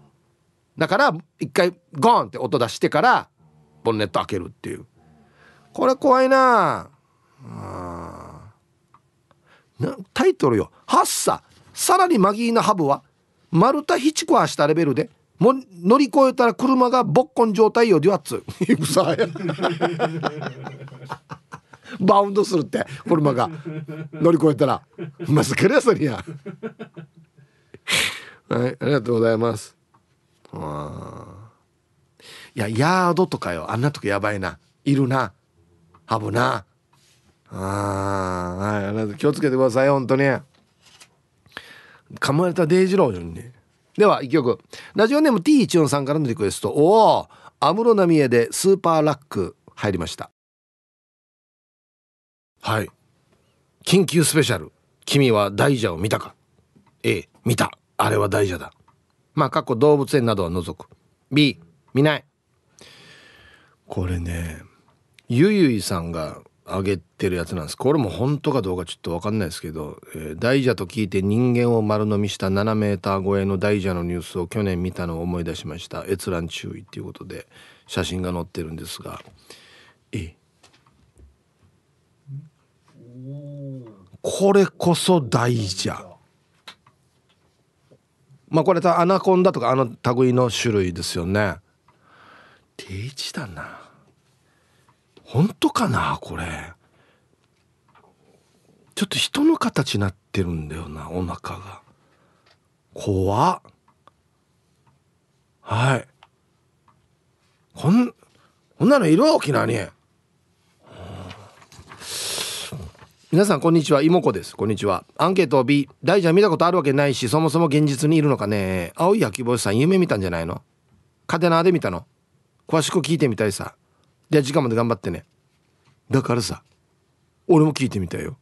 だから一回ゴンって音出してからボンネット開けるっていうこれ怖いなあタイトルよ「ハッサさらにマギーナハブは丸太ひちこコアしたレベルでも乗り越えたら車がぼっこん状態よデュアッツ」[laughs] バウンドするって車が乗り越えたらまスかりやそア、はいありがとうございますうんいやヤードとかよあんなとこやばいないるなハブなああ、はいあな気をつけてください本当に噛まれたデイジローにねでは一曲ラジオネーム T14 さんからのリクエストおお安室奈美恵でスーパーラック入りましたはい緊急スペシャル君は大蛇を見たかええ見たあれは大蛇だまあ、過去動物園などは除く。B、見ない。これね、ゆゆいさんが挙げてるやつなんです。これも本当かどうかちょっとわかんないですけど、えー、大蛇と聞いて人間を丸飲みした7メーター超えの大蛇のニュースを去年見たのを思い出しました。閲覧注意っていうことで写真が載ってるんですが、えこれこそ大蛇。まあこれアナコンダとかあの類の種類ですよね。定位置だな。本当かなこれ。ちょっと人の形になってるんだよな、お腹が。怖はい。こん、こんなのいる沖縄に。皆さんこんにちは妹子ですこんにちはアンケート B 大ちゃん見たことあるわけないしそもそも現実にいるのかね青い秋星さん夢見たんじゃないのカテナで見たの詳しく聞いてみたいさじゃあ時間まで頑張ってねだからさ俺も聞いてみたいよ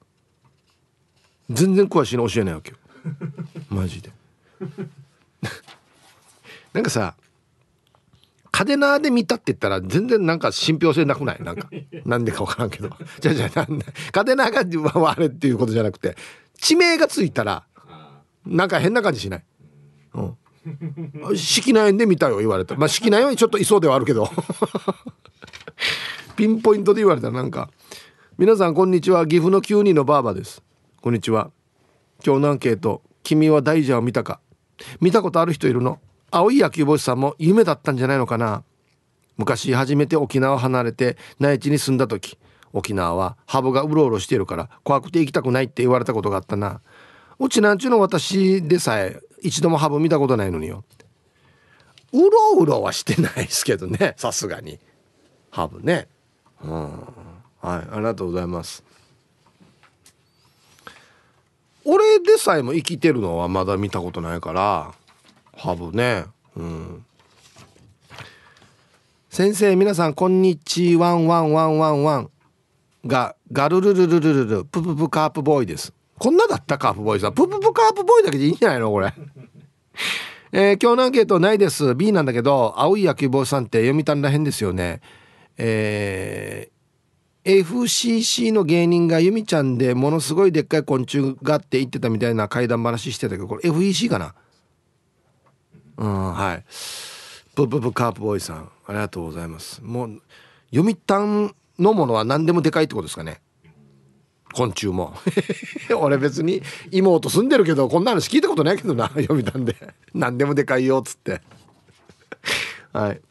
全然詳しいの教えないわけよマジで [laughs] なんかさ派手なで見たって言ったら全然なんか信憑性なくないなんか。なんでかわからんけど。[laughs] じゃじゃなんで。派手ながあれっていうことじゃなくて、地名がついたら、なんか変な感じしない。うん。敷内園で見たよ言われた。まあ敷内園ちょっといそうではあるけど。[laughs] ピンポイントで言われたらなんか、皆さんこんにちは。岐阜の9人のばあばです。こんにちは。今日のアンケート、君は大蛇を見たか見たことある人いるの青い野球帽子さんも夢だったんじゃないのかな昔初めて沖縄を離れて内地に住んだ時沖縄はハブがうろうろしてるから怖くて行きたくないって言われたことがあったなうちなんちゅうの私でさえ一度もハブ見たことないのにようろうろはしてないですけどね [laughs] さすがにハブねうんはいありがとうございます俺でさえも生きてるのはまだ見たことないからハブねうん先生皆さんこんにちはんわんわんわんわんがガルルルルルルルプププカープボーイですこんなだったカープボーイさんプププカープボーイだけでいいんじゃないのこれ [laughs] えー、今日のアンケートないです B なんだけど青い野球帽子さんって読谷らへんですよねえー FCC の芸人がユミちゃんでものすごいでっかい昆虫がって言ってたみたいな怪談話してたけどこれ FEC かなうん、はい。ブブブカープボーイさん、ありがとうございます。もう、読谷のものは何でもでかいってことですかね。昆虫も。[laughs] 俺別に妹住んでるけど、こんな話聞いたことないけどな、[laughs] 読谷で。何でもでかいよ、っつって。はい。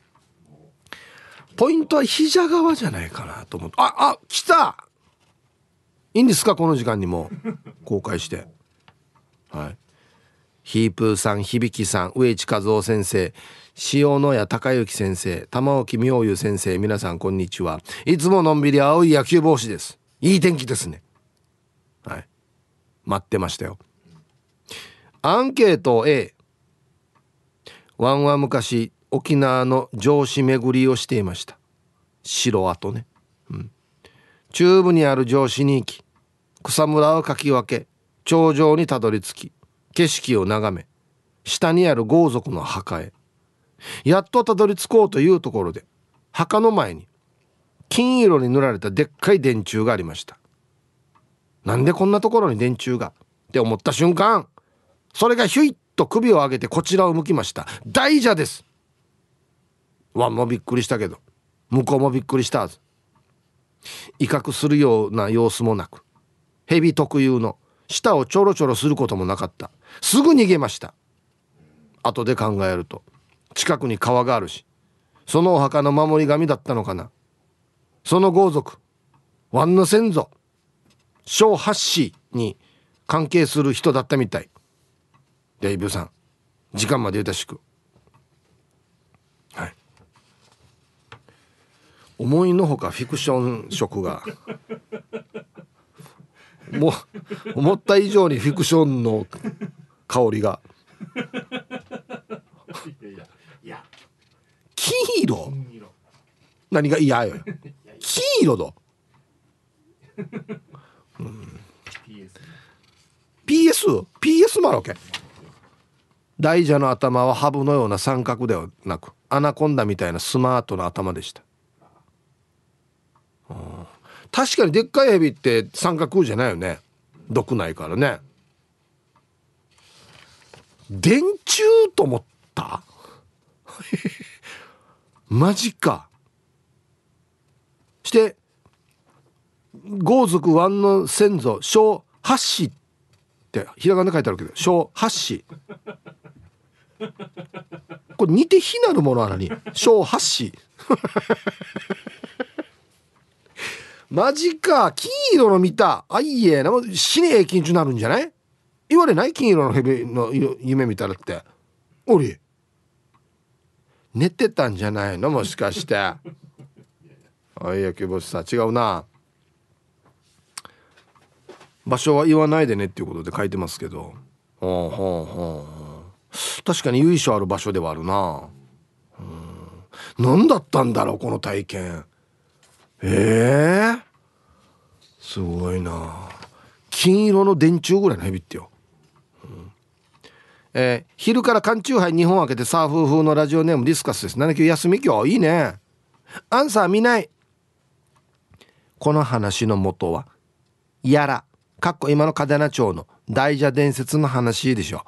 ポイントは膝側じゃないかなと思って。あ、あ、来たいいんですかこの時間にも公開して。はい。ヒープーさん響さん上地和夫先生塩野谷隆之先生玉置妙優先生皆さんこんにちはいつものんびり青い野球帽子ですいい天気ですねはい待ってましたよアンケート A ワンは昔沖縄の上司巡りをしていました城跡ね、うん、中部にある上司に行き草むらをかき分け頂上にたどり着き景色を眺め下にある豪族の墓へやっとたどり着こうというところで墓の前に金色に塗られたでっかい電柱がありましたなんでこんなところに電柱がって思った瞬間それがヒュイッと首を上げてこちらを向きました大蛇ですワンもびっくりしたけど向こうもびっくりしたはず威嚇するような様子もなく蛇特有の舌をちょろちょろすることもなかったすぐ逃げました後で考えると近くに川があるしそのお墓の守り神だったのかなその豪族ワンの先祖小八氏に関係する人だったみたいでイブさん時間までよたしくはい思いのほかフィクション色がもう思った以上にフィクションの香りが金色何が嫌よ金 [laughs] 色だ、うん、PS?PS PS もあるわけ大蛇の頭はハブのような三角ではなくアナコンダみたいなスマートな頭でした、うん確かにでっかいエビって三角じゃないよね毒ないからね電柱と思った [laughs] マジかして豪族んの先祖小八子ってひらがな書いてあるけど小八子これ似て非なるものなのに小八子 [laughs] マジか金色の見たあいえな死ねえ金中なるんじゃない言われない金色の蛇の夢見たらっており寝てたんじゃないのもしかしてあいやけぼしさ違うな場所は言わないでねっていうことで書いてますけどほんほんほん確かに由緒ある場所ではあるなうん何だったんだろうこの体験ええー、すごいな金色の電柱ぐらいのヘビってよ、うん、えー、昼から缶チューハイ2本開けてサーフ風のラジオネームディスカスです7級休み今日いいねアンサー見ないこの話の元はやらかっこ今の嘉手納町の大蛇伝説の話でしょ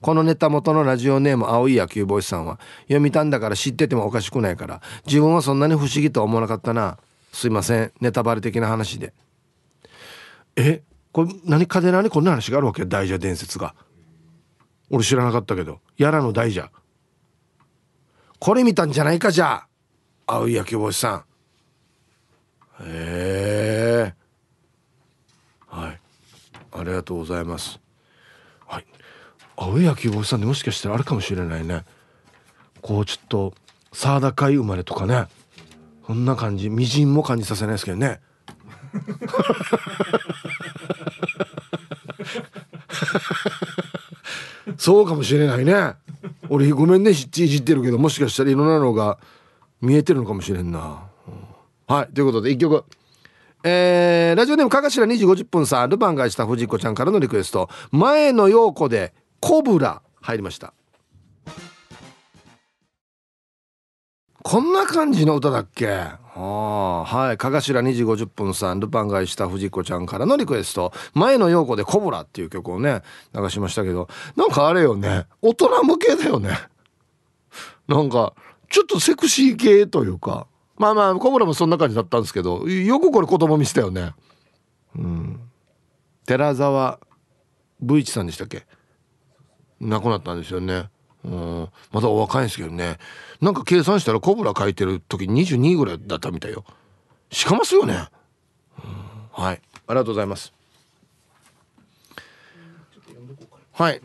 このネタ元のラジオネーム青い野球ボイスさんは読みたんだから知っててもおかしくないから自分はそんなに不思議とは思わなかったなすいませんネタバレ的な話でえこれ何かで何こんな話があるわけ大蛇伝説が俺知らなかったけどやらの大蛇これ見たんじゃないかじゃあ青い焼き星さんへえはいありがとうございますはい青い焼き星さんでもしかしたらあるかもしれないねこうちょっと沢田海生まれとかねこんな感じみじんも感じさせないですけどねそうかもしれないね俺ごめんねいじってるけどもしかしたらいろんなのが見えてるのかもしれんな、はいということで1曲えー、ラジオネームかがしら2時50分さルパンがした藤子ちゃんからのリクエスト前の陽子で「コブラ」入りましたこんな感じの歌だっけあはい「かがしら2時50分さんルパン買いした藤子ちゃん」からのリクエスト「前の陽子でコブラ」っていう曲をね流しましたけどなんかあれよね大人向けだよねなんかちょっとセクシー系というかまあまあコブラもそんな感じだったんですけどよくこれ子供見せたよねうん寺澤ブイチさんでしたっけ亡くなったんですよねうんまだお若いんですけどねなんか計算したらコブラ書いてる時22位ぐらいだったみたいよしかますよね、うん、はいありがとうございますはい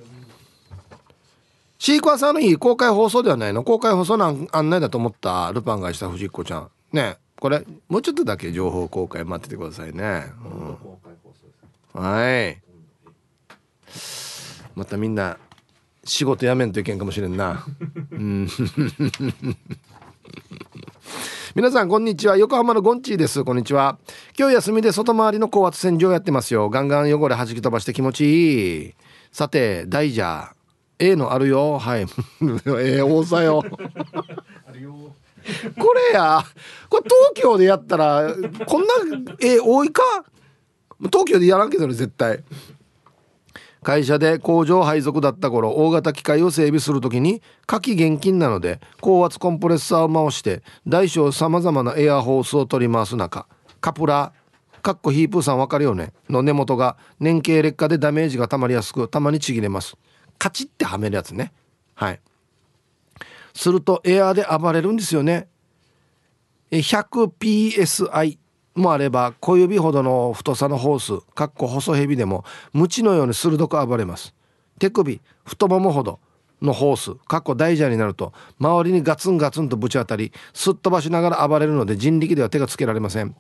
シークワーサーの日公開放送ではないの公開放送の案内だと思ったルパンがした藤子ちゃんねこれもうちょっとだけ情報公開待っててくださいね、うん、はいまたみんな仕事辞めんといけんかもしれんな [laughs] 皆さんこんにちは横浜のゴンチーですこんにちは今日休みで外回りの高圧洗浄やってますよガンガン汚れ弾き飛ばして気持ちいいさて大蛇ャー A のあるよはい A 多さよこれやこれ東京でやったらこんな A 多いか東京でやらんけどね絶対会社で工場配属だった頃大型機械を整備する時に火季厳禁なので高圧コンプレッサーを回して大小さまざまなエアホースを取り回す中カプラーかっこヒープーさんわかるよねの根元が年経劣化でダメージがたまりやすくたまにちぎれますカチッてはめるやつねはいするとエアーで暴れるんですよね 100psi もあれば小指ほどの太さのホースかっこ細蛇でもムチのように鋭く暴れます手首太ももほどのホースかっこ大蛇になると周りにガツンガツンとぶち当たりすっ飛ばしながら暴れるので人力では手がつけられません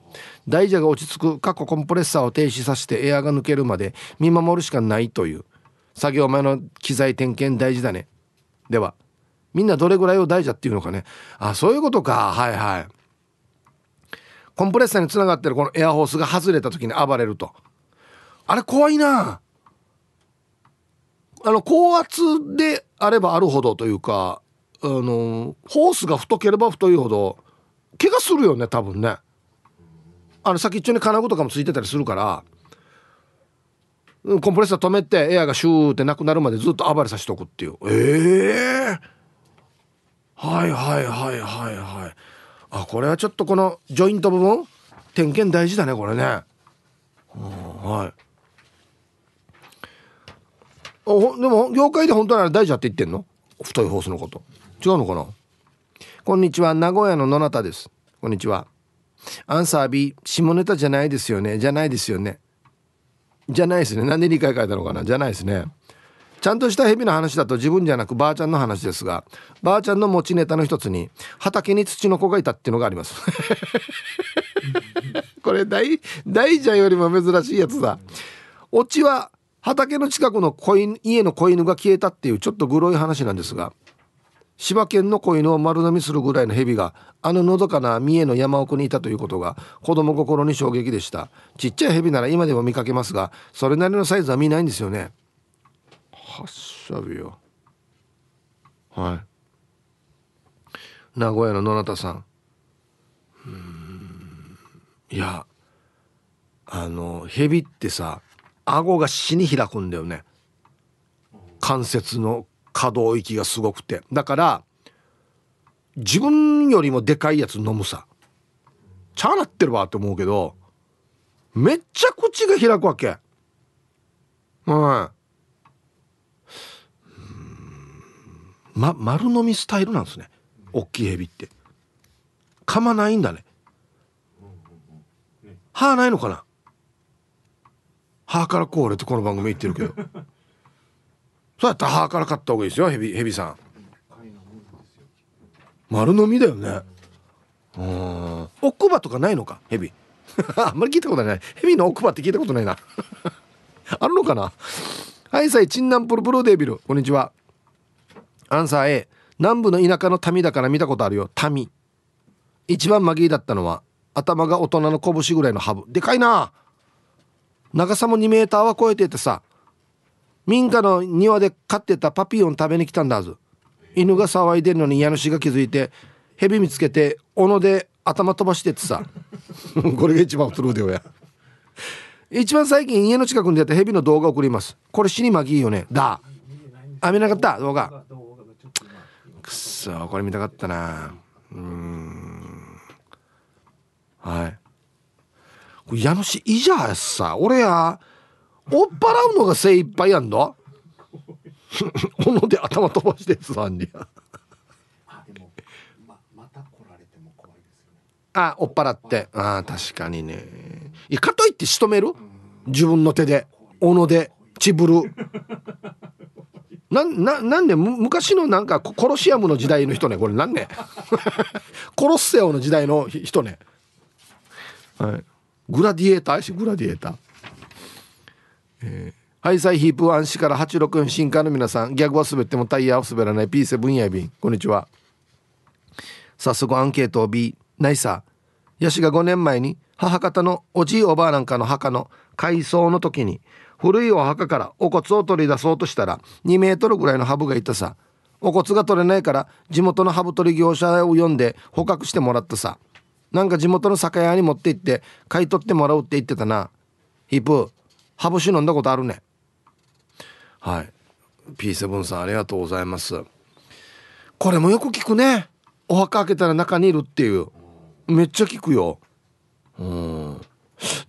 大蛇が落ち着くかっこコンプレッサーを停止させてエアが抜けるまで見守るしかないという作業前の機材点検大事だねではみんなどれぐらいを大蛇っていうのかねあそういうことかはいはいコンプレッサーにつながってるこのエアホースが外れた時に暴れるとあれ怖いなあの高圧であればあるほどというかあのホースが太ければ太いほど怪我するよね多分ねあの先っちょに金具とかもついてたりするからコンプレッサー止めてエアがシューってなくなるまでずっと暴れさせておくっていうええー、はいはいはいはいはいあこれはちょっとこのジョイント部分点検大事だねこれね、はいおでも業界で本当なら大事だって言ってんの太いホースのこと違うのかなこんにちは名古屋の野中ですこんにちはアンサー B 下ネタじゃないですよねじゃないですよねじゃないですねなんで理解書いたのかなじゃないですねちゃんとした蛇の話だと自分じゃなくばあちゃんの話ですがばあちゃんの持ちネタの一つに畑に土の子がいたっていうのがあります [laughs] これ大大蛇よりも珍しいやつだオチは畑の近くの子犬家の子犬が消えたっていうちょっとグロい話なんですが柴犬の子犬を丸飲みするぐらいの蛇があののどかな三重の山奥にいたということが子供心に衝撃でしたちっちゃい蛇なら今でも見かけますがそれなりのサイズは見ないんですよね하사비よはい名古屋の野中さんいやあの蛇ってさ顎が死に開くんだよね関節の可動域がすごくてだから自分よりもでかいやつ飲むさちゃなってるわって思うけどめっちゃ口が開くわけはい、うんま、丸飲みスタイルなんですね大きいエビって噛まないんだね歯ないのかな歯からこう俺ってこの番組言ってるけど [laughs] そうやったら歯から買った方がいいですよヘビヘビさん丸飲みだよねうん奥歯とかないのかヘビ [laughs] あんまり聞いたことないヘビの奥歯って聞いたことないな [laughs] あるのかなはいさいチンナンプロプロデビルこんにちはアンサー A 南部の田舎の民だから見たことあるよ民一番マギーだったのは頭が大人の拳ぐらいのハブでかいな長さも2メーターは超えててさ民家の庭で飼ってたパピオン食べに来たんだず犬が騒いでるのに家主が気づいて蛇見つけて斧で頭飛ばしてってさ [laughs] これが一番トルーデオや一番最近家の近くに出た蛇の動画送りますこれ死に紛ぎいよねだあ見なかった動画そこれ見たかったなうんはいこれ家主いいじゃさ俺や追っ払うのが精一杯やんの [laughs] 斧で頭飛ばしてつさんにあ追っ払ってああ確かにねいかといって仕留める自分の手で斧でちぶるなななんで昔のなんかコロシアムの時代の人ねこれなんで。[laughs] コロッセオの時代の人ね、はい、グラディエーターしグラディエーター、えー、ハイサイヒープワン市から864新刊の皆さんギャグは滑ってもタイヤは滑らない P7 や便こんにちは早速アンケートを B イサー。ヤシが5年前に母方のおじいおばあなんかの墓の改装の時に古いお墓からお骨を取り出そうとしたら2メートルぐらいのハブがいたさお骨が取れないから地元のハブ取り業者を呼んで捕獲してもらったさなんか地元の酒屋に持って行って買い取ってもらうって言ってたなヒップハブ酒飲んだことあるねはい P7 さんありがとうございますこれもよく聞くねお墓開けたら中にいるっていうめっちゃ聞くようん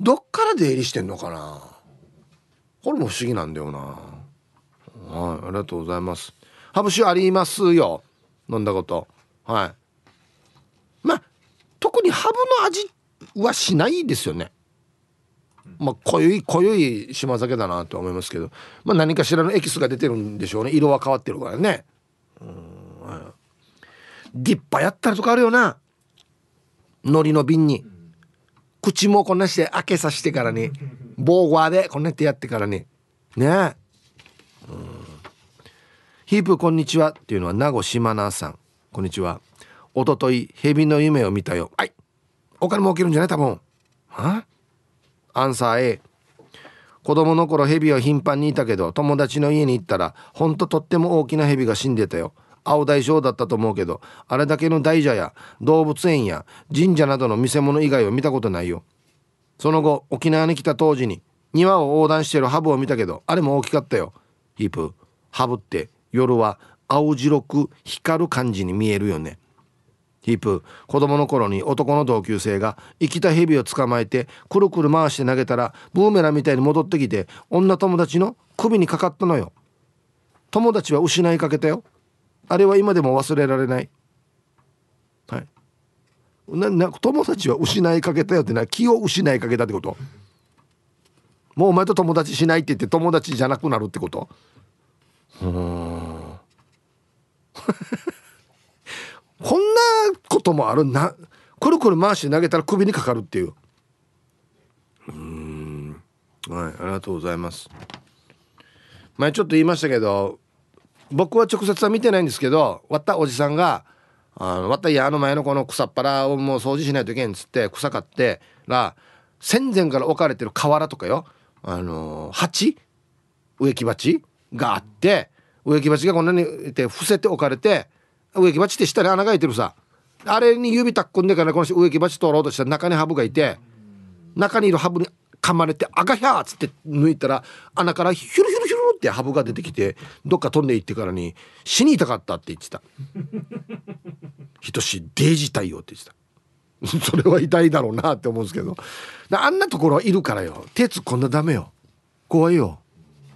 どっから出入りしてんのかなこれも不思議なんだよなはいありがとうございますハブ酒ありますよ飲んだことはいまあ特にハブの味はしないですよねまあ濃い濃い島酒だなと思いますけどまあ何かしらのエキスが出てるんでしょうね色は変わってるからねうん、はい、ディッパやったりとかあるよな海苔の瓶に口もこんなして開けさせてからにボーゴアでこんなってやってからにねえ、うん、ヒープこんにちはっていうのは名護島奈さんこんにちはおととい蛇の夢を見たよはいお金儲けるんじゃない多分はアンサー A 子供の頃蛇は頻繁にいたけど友達の家に行ったらほんととっても大きな蛇が死んでたよ青大将だったと思うけどあれだけの大蛇や動物園や神社などの見せ物以外は見たことないよその後沖縄に来た当時に庭を横断してるハブを見たけどあれも大きかったよヒープハブって夜は青白く光る感じに見えるよねヒープ子供の頃に男の同級生が生きた蛇を捕まえてくるくる回して投げたらブーメランみたいに戻ってきて女友達の首にかかったのよ友達は失いかけたよあれは今でも忘れられないなな友達は失いかけたよってな気を失いかけたってこともうお前と友達しないって言って友達じゃなくなるってことうんこんなこともあるなくるくる回して投げたら首にかかるっていううんはいありがとうございます前ちょっと言いましたけど僕は直接は見てないんですけど割ったおじさんがあの、またいや、あの前のこの草っらをもう掃除しないといけんっつって、草買ってら、戦前から置かれてる瓦とかよ、あの鉢植木鉢があって、植木鉢がこんなにいて、伏せて置かれて、植木鉢って下に穴が開いてるさ。あれに指たっこんでからこの植木鉢取ろうとしたら中にハブがいて、中にいるハブに噛まれて「あがひゃー」っつって抜いたら穴からヒュルヒュルヒュルってハブが出てきてどっか飛んでいってからに「死にたかった」って言ってた等しいデージ対応って言ってた [laughs] それは痛いだろうなって思うんですけどあんなところいるからよ鉄こんなダメよ怖いよ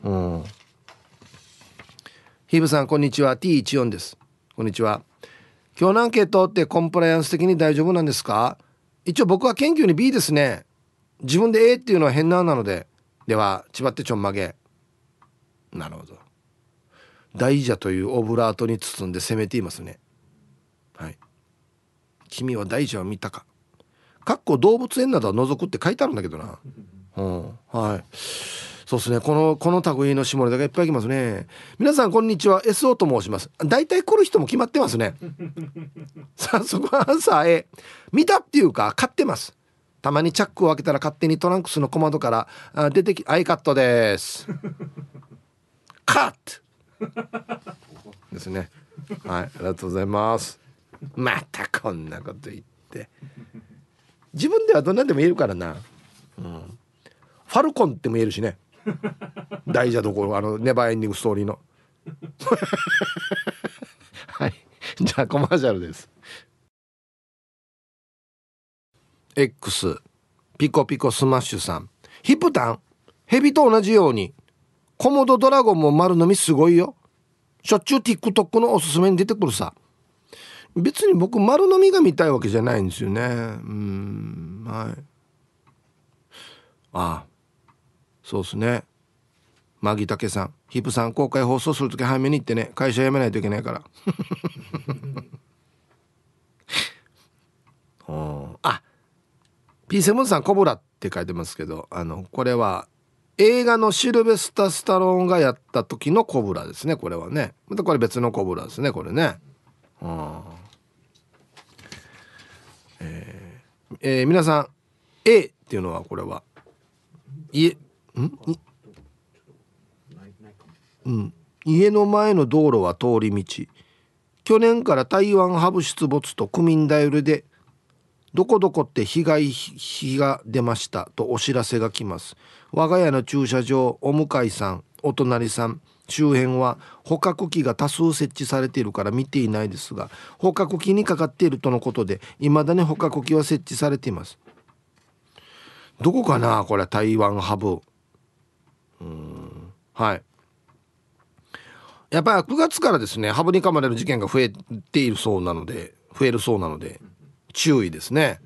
うんヒブさんこんにちは T14 ですこんにちは今日のアンケートってコンプライアンス的に大丈夫なんですか一応僕は研究に B ですね自分で A っていうのは変ななのででは千葉ってちょんまげなるほど大蛇というオブラートに包んで攻めていますねはい、君は大蛇を見たか」かっこ動物園などは覗くって書いてあるんだけどな。うん、はいそうですね。この、この類の下ネタがいっぱい来ますね。皆さん、こんにちは。SO と申します。大体来る人も決まってますね。早速アンサー A。見たっていうか、買ってます。たまにチャックを開けたら勝手にトランクスの小窓から出てき、アイカットです。[laughs] カットですね。はい、ありがとうございます。[laughs] またこんなこと言って自分ではどんなんでも言えるからな、うん、ファルコンっても言えるしね [laughs] 大事なところあのネバーエンディングストーリーの [laughs] はいじゃあコマーシャルです X ピコピコスマッシュさんヒプタンヘビと同じようにコモドドラゴンも丸飲みすごいよしょっちゅう TikTok のおすすめに出てくるさ別に僕丸のみが見たいわけじゃないんですよねうんはいああそうっすねマギタケさんヒップさん公開放送する時早めに行ってね会社辞めないといけないから [laughs] あ P7 さん「コブラ」って書いてますけどあのこれは映画のシルベスタ・スタローンがやった時のコブラですねこれはねまたこれ別のコブラですねこれねうんえーえー、皆さん A っていうのはこれはんうん家の前の道路は通り道去年から台湾ハブ出没と区民ダイルでどこどこって被害費が出ましたとお知らせが来ます我が家の駐車場お向かいさんお隣さん周辺は捕獲器が多数設置されているから見ていないですが捕獲器にかかっているとのことで未だに捕獲器は設置されていますどこかなこれ台湾ハブうんはいやっぱり9月からですねハブに噛まれる事件が増えているそうなので増えるそうなので注意ですね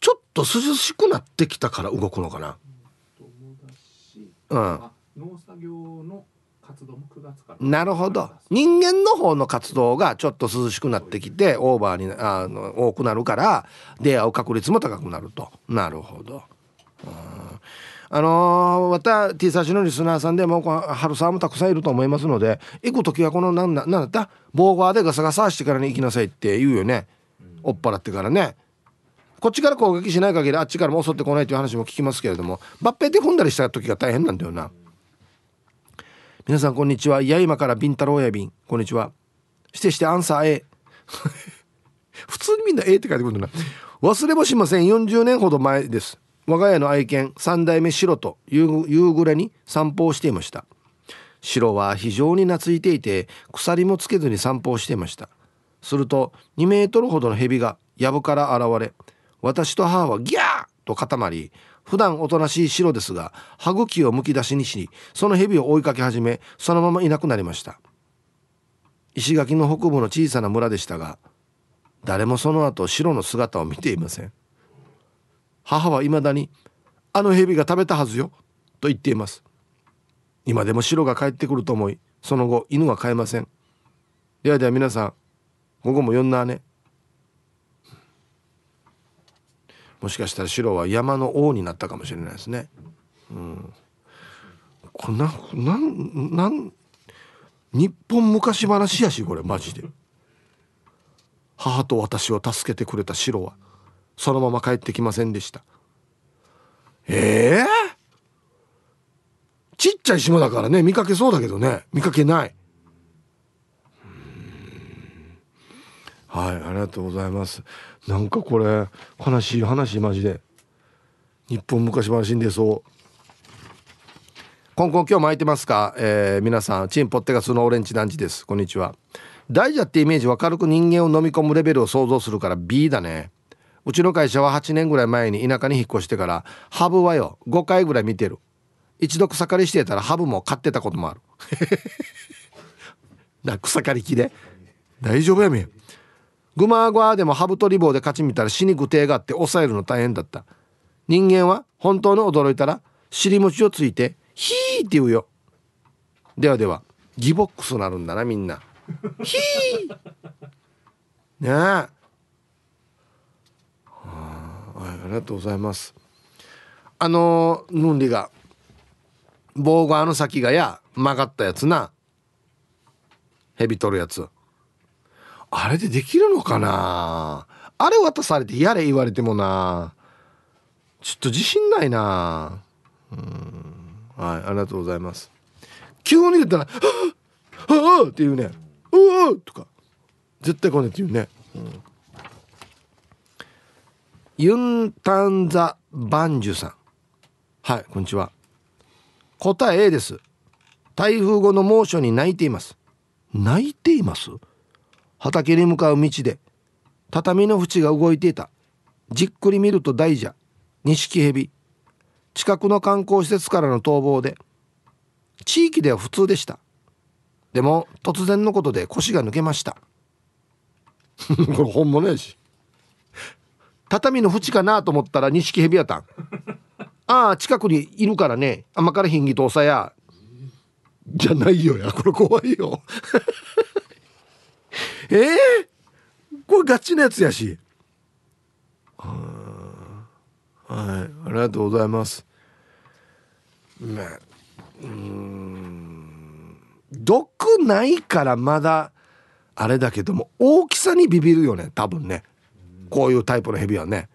ちょっと涼しくなってきたから動くのかなうん農作業の活動も9月からなるほど人間の方の活動がちょっと涼しくなってきてオーバーにあの多くなるから出会う確率も高くなるとなるほど、あのー、また T サーシのリスナーさんでも春沢もたくさんいると思いますので行く時はこの何だ何だった防ーでガサガサしてからに行きなさいって言うよね、追っ払ってからねこっちから攻撃しない限りあっちからも襲ってこないという話も聞きますけれども抜兵で踏んだりした時が大変なんだよな。皆さんこんにちは。いや今からビンタロウやビン。こんにちは。してしてアンサー A。[laughs] 普通にみんな A って書いてくるんだな。忘れもしません。40年ほど前です。我が家の愛犬三代目シロと夕暮れに散歩をしていました。シロは非常に懐いていて鎖もつけずに散歩をしていました。すると2メートルほどの蛇が藪から現れ私と母はギャーと固まり普段おとなしい白ですが歯茎をむき出しにしその蛇を追いかけ始めそのままいなくなりました石垣の北部の小さな村でしたが誰もその後白の姿を見ていません母はいまだに「あの蛇が食べたはずよ」と言っています今でも白が帰ってくると思いその後犬は飼えませんではでは皆さん午後も呼んだねもしかしたら白は山の王になったかもしれないですね。うん、これななんなん日本昔話やしこれマジで。母と私を助けてくれた白はそのまま帰ってきませんでした。ええーちっちゃい島だからね見かけそうだけどね見かけないはいありがとうございますなんかこれ悲しい話マジで日本昔話に出そうコンコン今日巻いてますか、えー、皆さんチンポッテガスのオレンジ団地ですこんにちは大蛇ってイメージは軽く人間を飲み込むレベルを想像するから B だねうちの会社は8年ぐらい前に田舎に引っ越してからハブはよ5回ぐらい見てる一度草刈りしてたらハブも飼ってたこともある [laughs] な草刈り機で大丈夫やめんグマーゴアでもハブトリ棒で勝ち見たら死に具体があって抑えるの大変だった人間は本当の驚いたら尻餅をついて「ヒー」って言うよではではギボックスなるんだなみんな「[laughs] ヒー」ねえ、はあ、ありがとうございますあのヌンリが棒があの先がや曲がったやつな蛇取るやつあれでできるのかなあれ渡されてやれ言われてもなちょっと自信ないなうんはいありがとうございます急に言ったら「はあはあ」っていうね「うわとか絶対来ねって言うね、うん、ユンタンザバンジュさんはいこんにちは答え A です台風後の猛暑に泣いています泣いています畑に向かう道で畳の縁が動いていたじっくり見ると大蛇錦蛇近くの観光施設からの逃亡で地域では普通でしたでも突然のことで腰が抜けました [laughs] これ本物やし畳の縁かなと思ったら錦蛇やたんああ近くにいるからね甘辛らひんぎとおさやじゃないよやこれ怖いよええー、これガチなやつやしはいありがとうございますまあうん毒ないからまだあれだけども大きさにビビるよね多分ねこういうタイプのヘビはね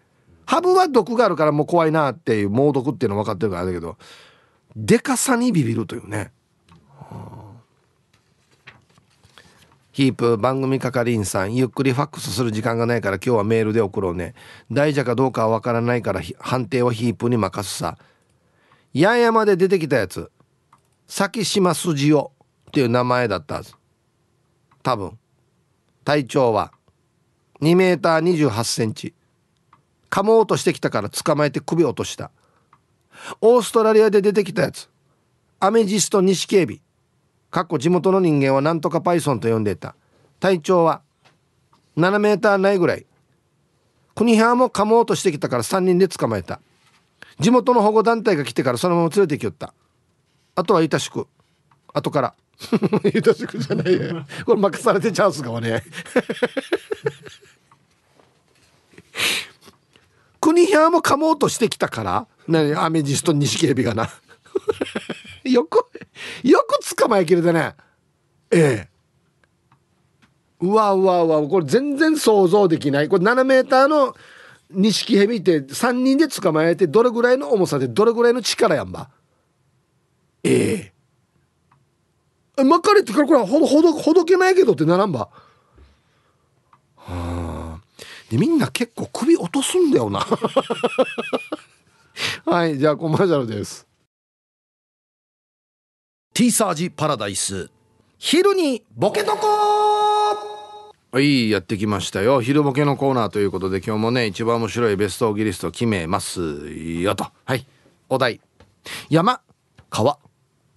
ハブは毒があるからもう怖いなっていう猛毒っていうの分かってるからだけどでかさにビビるというねヒープ番組係員さんゆっくりファックスする時間がないから今日はメールで送ろうね大蛇かどうかはわからないから判定はヒープに任すさ八重山で出てきたやつ先島筋をっていう名前だったはず多分体長は2メーター2 8センチ噛もうとしてきたから捕まえて首落としたオーストラリアで出てきたやつアメジスト西警備かっこ地元の人間はなんとかパイソンと呼んでいた体長は7メーターないぐらい国ハも噛もうとしてきたから3人で捕まえた地元の保護団体が来てからそのまま連れてきよったあとはいたしく後からゆたしくじゃないよこれ任されてチャンスかもね [laughs] 国平も噛もうとしてきたから何アメジスト錦エビがなよくよく捕まえきれたねええうわうわうわこれ全然想像できないこれ7メーターの錦蛇って3人で捕まえてどれぐらいの重さでどれぐらいの力やんばえええ、まかれてからこれほどほどほどけないけどってならんばはあでみんな結構首落とすんだよな [laughs] はいじゃあコマーシャルですーサージパラダイス昼にボケとこはいやってきましたよ昼ボケのコーナーということで今日もね一番面白いベストオギリスト決めますよとはいお題山川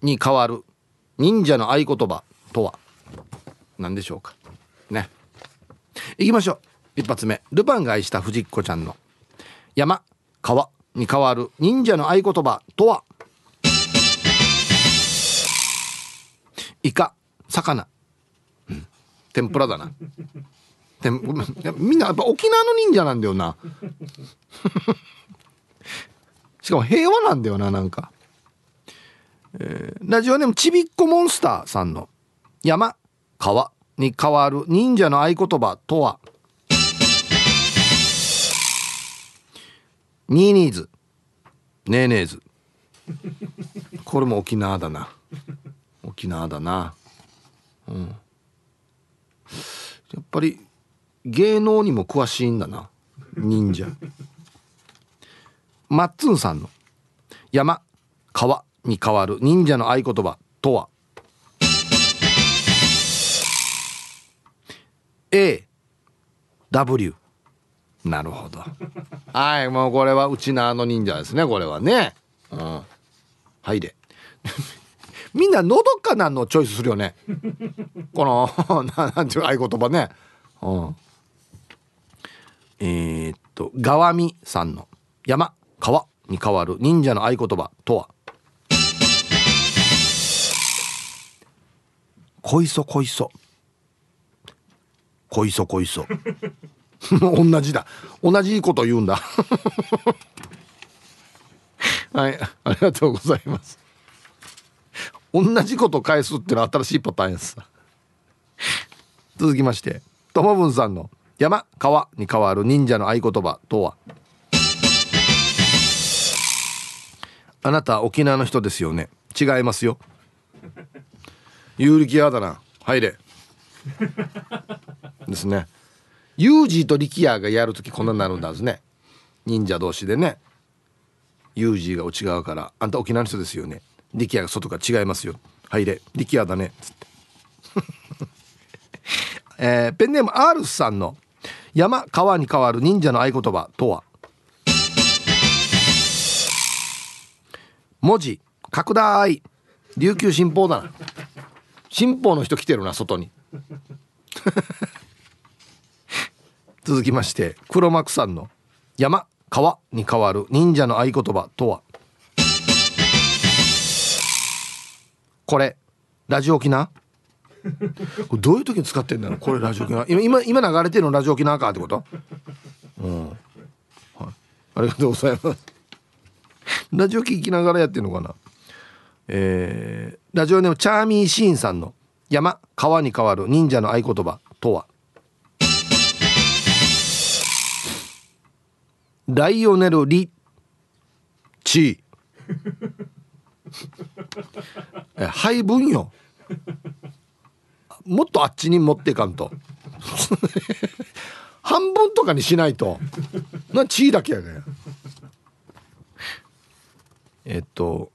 に変わる忍者の合言葉とは何でしょうかねいきましょう一発目ルパンが愛した藤子ちゃんの山川に変わる忍者の合言葉とはイカ魚、うん、天ぷらだなみんなやっぱ沖縄の忍者なんだよな [laughs] しかも平和なんだよななんか、えー、ラジオネームちびっこモンスターさんの「山川」に変わる忍者の合言葉とは「ニーニーズ」「ネーネーズ」これも沖縄だな。沖縄だなうんやっぱり芸能にも詳しいんだな忍者 [laughs] マッツンさんの「山川」に変わる忍者の合言葉とは A W なるほどはいもうこれはうちのあの忍者ですねこれはねうんはいでみんなのどかなのチョイスするよね [laughs] この [laughs] なんていう合言葉ね、うん、えー、っとがわみさんの「山川」に変わる忍者の合言葉とは「こいそこいそ」「こいそこいそ」[laughs] 同じだ同じこと言うんだはいありがとうございます同じこと返すっていうのは新しいパターンです続きましてトもぶンさんの「山川」に変わる忍者の合言葉とはあなた沖縄の人ですよね違いますよ有力屋だな入れですねユージーと力也がやる時こんなになるんだですね忍者同士でねユージーが内側から「あんた沖縄の人ですよね」力也が外が違いますよ入れ力也だね」つって、[laughs] えー、ペンネーム R さんの「山川に変わる忍者の合言葉とは?」文字拡大琉球新報だな新報の人来てるな外に [laughs] 続きまして黒幕さんの「山川に変わる忍者の合言葉とは?」これラジオ沖縄 [laughs] これどういう時に使ってんだろうこれラジオ沖縄今今流れてるのラジオ沖縄かってこと、うんはい、ありがとうございますラジオ聞きながらやってるのかなえー、ラジオネームチャーミーシーンさんの「山川に変わる忍者の合言葉とは」ライオネル・リ・チーえ配分よ [laughs] もっとあっちに持っていかんと [laughs] 半分とかにしないとな地位だけやねえっと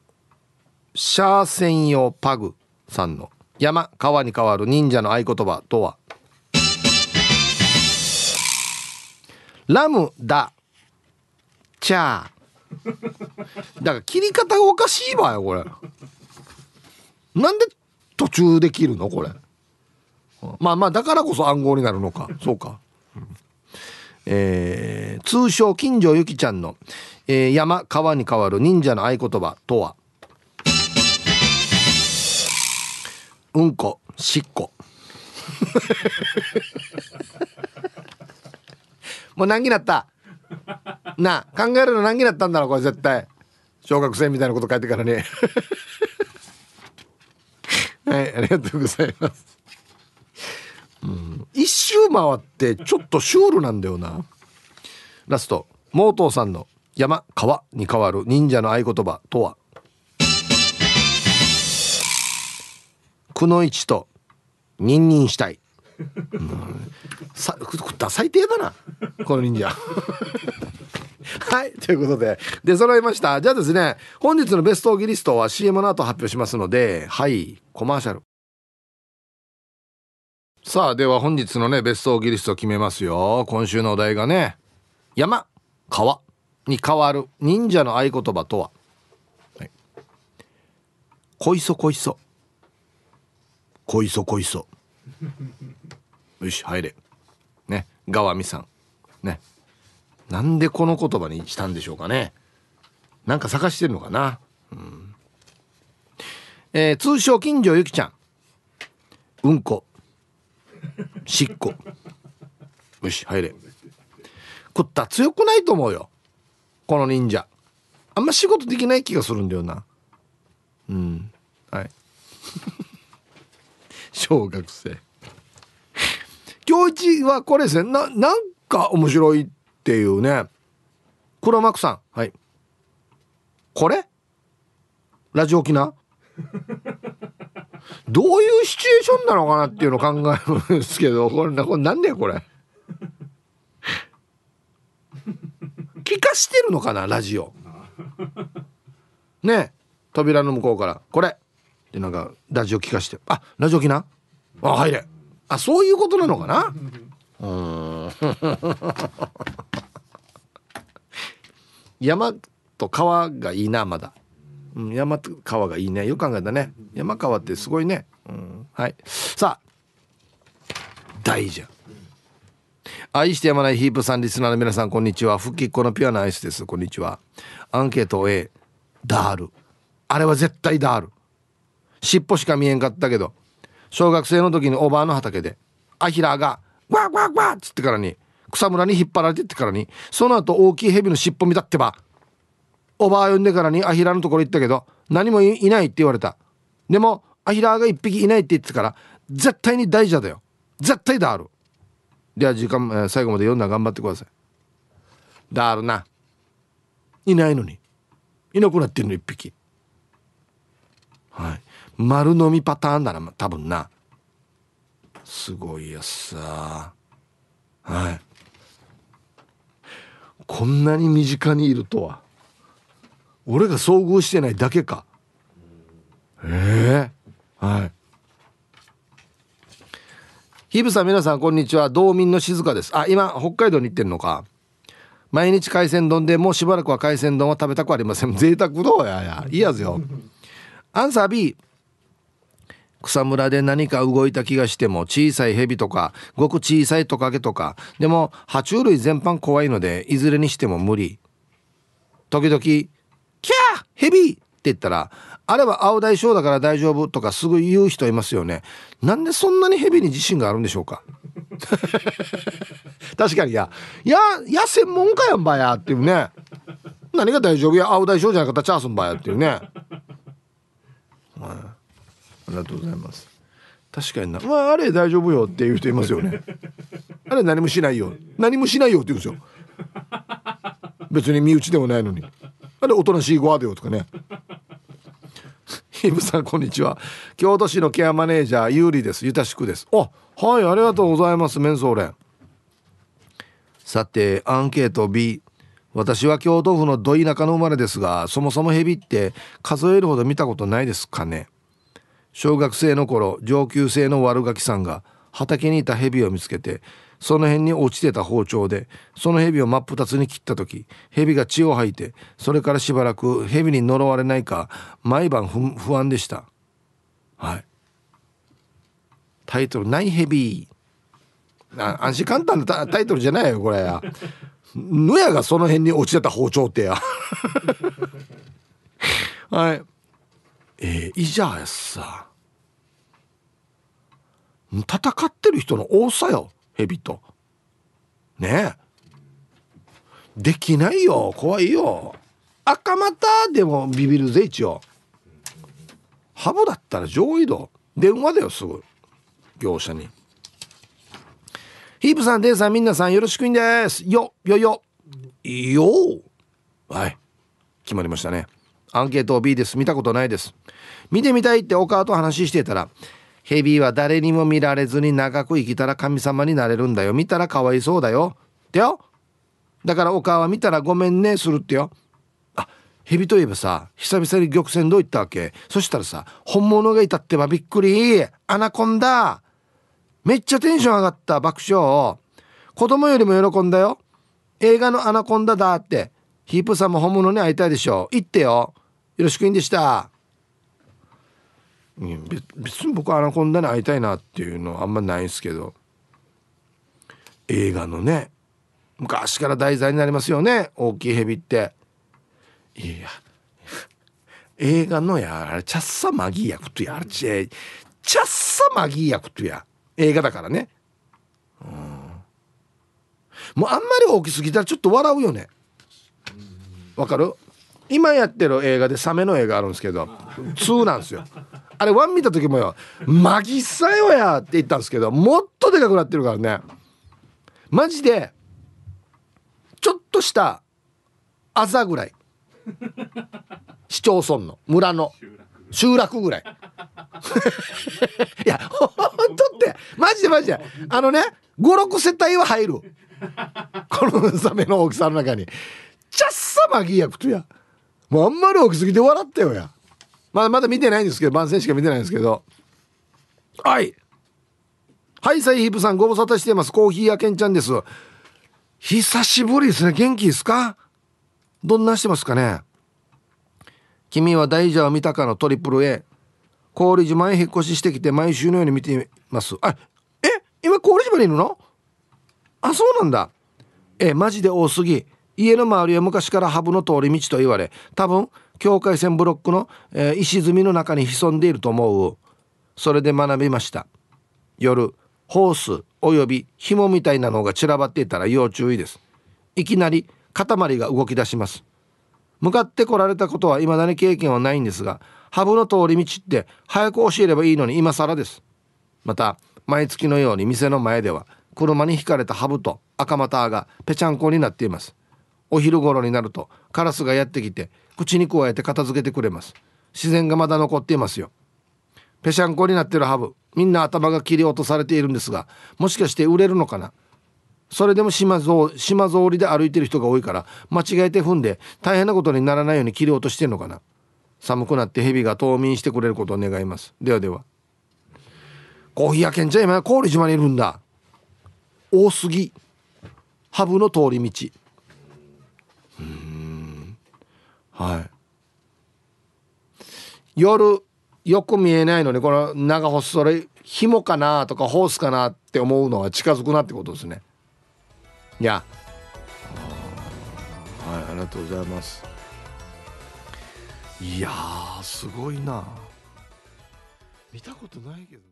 シャー専用パグさんの「山川に変わる忍者の合言葉」とは「ラムダチャー」だから切り方がおかしいわよこれ。なんで途中で切るのこれまあまあだからこそ暗号になるのか [laughs] そうか、えー、通称近所ゆきちゃんの、えー、山川に変わる忍者の合言葉とはうんこしっこ [laughs] もう難儀だったなあ考えるの難儀だったんだろこれ絶対小学生みたいなこと書いてからねはい、ありがとうございます。うん、一周回ってちょっとシュールなんだよな。ラスト、モーーさんの山、川に変わる忍者の合言葉とはくのいちと、にんにんしたい。うん、さ、ダサい程な、この忍者。はい。ということで、出揃いました。じゃあですね、本日のベストオギリストは CM の後発表しますので、はい、コマーシャル。さあ、では本日のね、ベストオギリスト決めますよ。今週のお題がね、山、川に変わる忍者の合言葉とは、はい、こいそこいそ。こいそこいそ。よし、入れ。ね、川見さん。ね、なんでこの言葉にしたんでしょうかね。なんか探してるのかな。うん、えー、通称近所ゆきちゃん。うんこ。しっこ。よし、入れ。こった強くないと思うよ。この忍者。あんま仕事できない気がするんだよな。うん。はい。[laughs] 小学生。今日一はこれですね。な、なんか面白いっていうね黒幕さんはいこれラジオ沖な [laughs] どういうシチュエーションなのかなっていうのを考えるんですけどこれこれなんだよこれ [laughs] 聞かしてるのかなラジオね扉の向こうから「これ!」でなんかラジオ聞かして「あラジオ来なあ入れ」あそういうことなのかなうん [laughs] 山と川がいいなまだ、うん、山と川がいいねよく考えたね山川ってすごいね、うん、はいさあ大じゃん愛してやまないヒープさんリスナーの皆さんこんにちは復帰っ子のピュアなアイスですこんにちはアンケート A ダールあれは絶対ダール尻尾しか見えんかったけど小学生の時におばあの畑でアヒラが「わわわっつってからに草むらに引っ張られてってからにその後大きい蛇の尻尾見たってばおばあ呼んでからにアヒラのところ行ったけど何もいないって言われたでもアヒラが1匹いないって言ってから絶対に大事だよ絶対だあるでは時間、えー、最後まで読んだら頑張ってくださいだあるないないのにいなくなってるの1匹はい丸飲みパターンだな多分なすごいやさはいこんなに身近にいるとは俺が遭遇してないだけかええー、はいひぶさん皆さんこんにちは道民の静香ですあ今北海道に行ってるのか毎日海鮮丼でもうしばらくは海鮮丼は食べたくありません贅沢どうやいやいいやずよアンサー B 草むらで何か動いた気がしても小さいヘビとかごく小さいトカゲとかでも爬虫類全般怖いのでいずれにしても無理時々「キャーヘビ!」って言ったら「あれは青大将だから大丈夫」とかすぐ言う人いますよねなんでそんなにヘビに自信があるんでしょうか [laughs] 確かにや「いやや専門家やんばや」っていうね何が大丈夫や青大将じゃなかったらチャースンばやっていうね、はいありがとうございます確かにな、まあ、あれ大丈夫よっていう人いますよね [laughs] あれ何もしないよ何もしないよって言うんですよ別に身内でもないのにあれおとなしいごわでよとかねイブさんこんにちは京都市のケアマネージャー有利ですゆたしくですあはいありがとうございますメンソーレンさてアンケート B 私は京都府のど田舎の生まれですがそもそもヘビって数えるほど見たことないですかね小学生の頃上級生の悪ガキさんが畑にいた蛇を見つけてその辺に落ちてた包丁でその蛇を真っ二つに切った時蛇が血を吐いてそれからしばらく蛇に呪われないか毎晩不安でしたはいタイトル「ない蛇」あ安心簡単なタイトルじゃないよこれや [laughs] ぬやがその辺に落ちてた包丁ってや [laughs] はいえー、いじゃあさ戦ってる人の多さよ蛇とねえできないよ怖いよ赤股でもビビるぜ一応ハブだったら上位度電話だよすぐ業者にヒープさんデイさんみんなさんよろしくいんですよよよよはい決まりましたねアンケートを B です見たことないです見てみたいってお母と話してたらヘビは誰にも見られずに長く生きたら神様になれるんだよ見たらかわいそうだよってよだからお母は見たらごめんねするってよあヘビといえばさ久々に玉泉堂行ったわけそしたらさ本物がいたってばびっくりアナコンダめっちゃテンション上がった爆笑子供よりも喜んだよ映画のアナコンダだってヒープさんも本物に会いたいでしょ行ってよろしくんでした。別に僕はアナコンダに会いたいなっていうのはあんまないですけど映画のね昔から題材になりますよね大きい蛇っていや映画のやあれチャッサマギー役とやあれチェチャッサマギー役とや映画だからねうんもうあんまり大きすぎたらちょっと笑うよねわかる今やってる映画でサメの映画あるんですけど2なんですよあれン見た時もよ「マギッサよや!」って言ったんですけどもっとでかくなってるからねマジでちょっとしたあざぐらい市町村の村の集落ぐらいいやほんとってマジでマジであのね56世帯は入るこのサメの大きさの中にちゃっさまぎやくとやもうあんまり大きすぎて笑ったよや。まだまだ見てないんですけど、番宣しか見てないんですけど。はい。はい、サイヒープさん、ご無沙汰してます。コーヒーやけんちゃんです。久しぶりですね。元気ですかどんなしてますかね君は大蛇を見たかのトリプル A。氷島へ引っ越ししてきて毎週のように見てます。あ、え今氷島にいるのあ、そうなんだ。え、マジで多すぎ。家の周りは昔からハブの通り道と言われ多分境界線ブロックの、えー、石積みの中に潜んでいると思うそれで学びました夜ホースおよび紐みたいなのが散らばっていたら要注意ですいきなり塊が動き出します向かってこられたことは未だに経験はないんですがハブの通り道って早く教えればいいのに今更ですまた毎月のように店の前では車にひかれたハブと赤股がぺちゃんこになっていますお昼頃になるとカラスがやってきて口にくわえて片付けてくれます自然がまだ残っていますよぺしゃんこになってるハブみんな頭が切り落とされているんですがもしかして売れるのかなそれでも島ぞ島ぞりで歩いてる人が多いから間違えて踏んで大変なことにならないように切り落としてんのかな寒くなって蛇が冬眠してくれることを願いますではではコーヒーやけんちゃん今氷島にいるんだ多すぎハブの通り道はい夜よく見えないのにこの長細それ紐かなとかホースかなって思うのは近づくなってことですねいやはいありがとうございますいやすごいな見たことないけど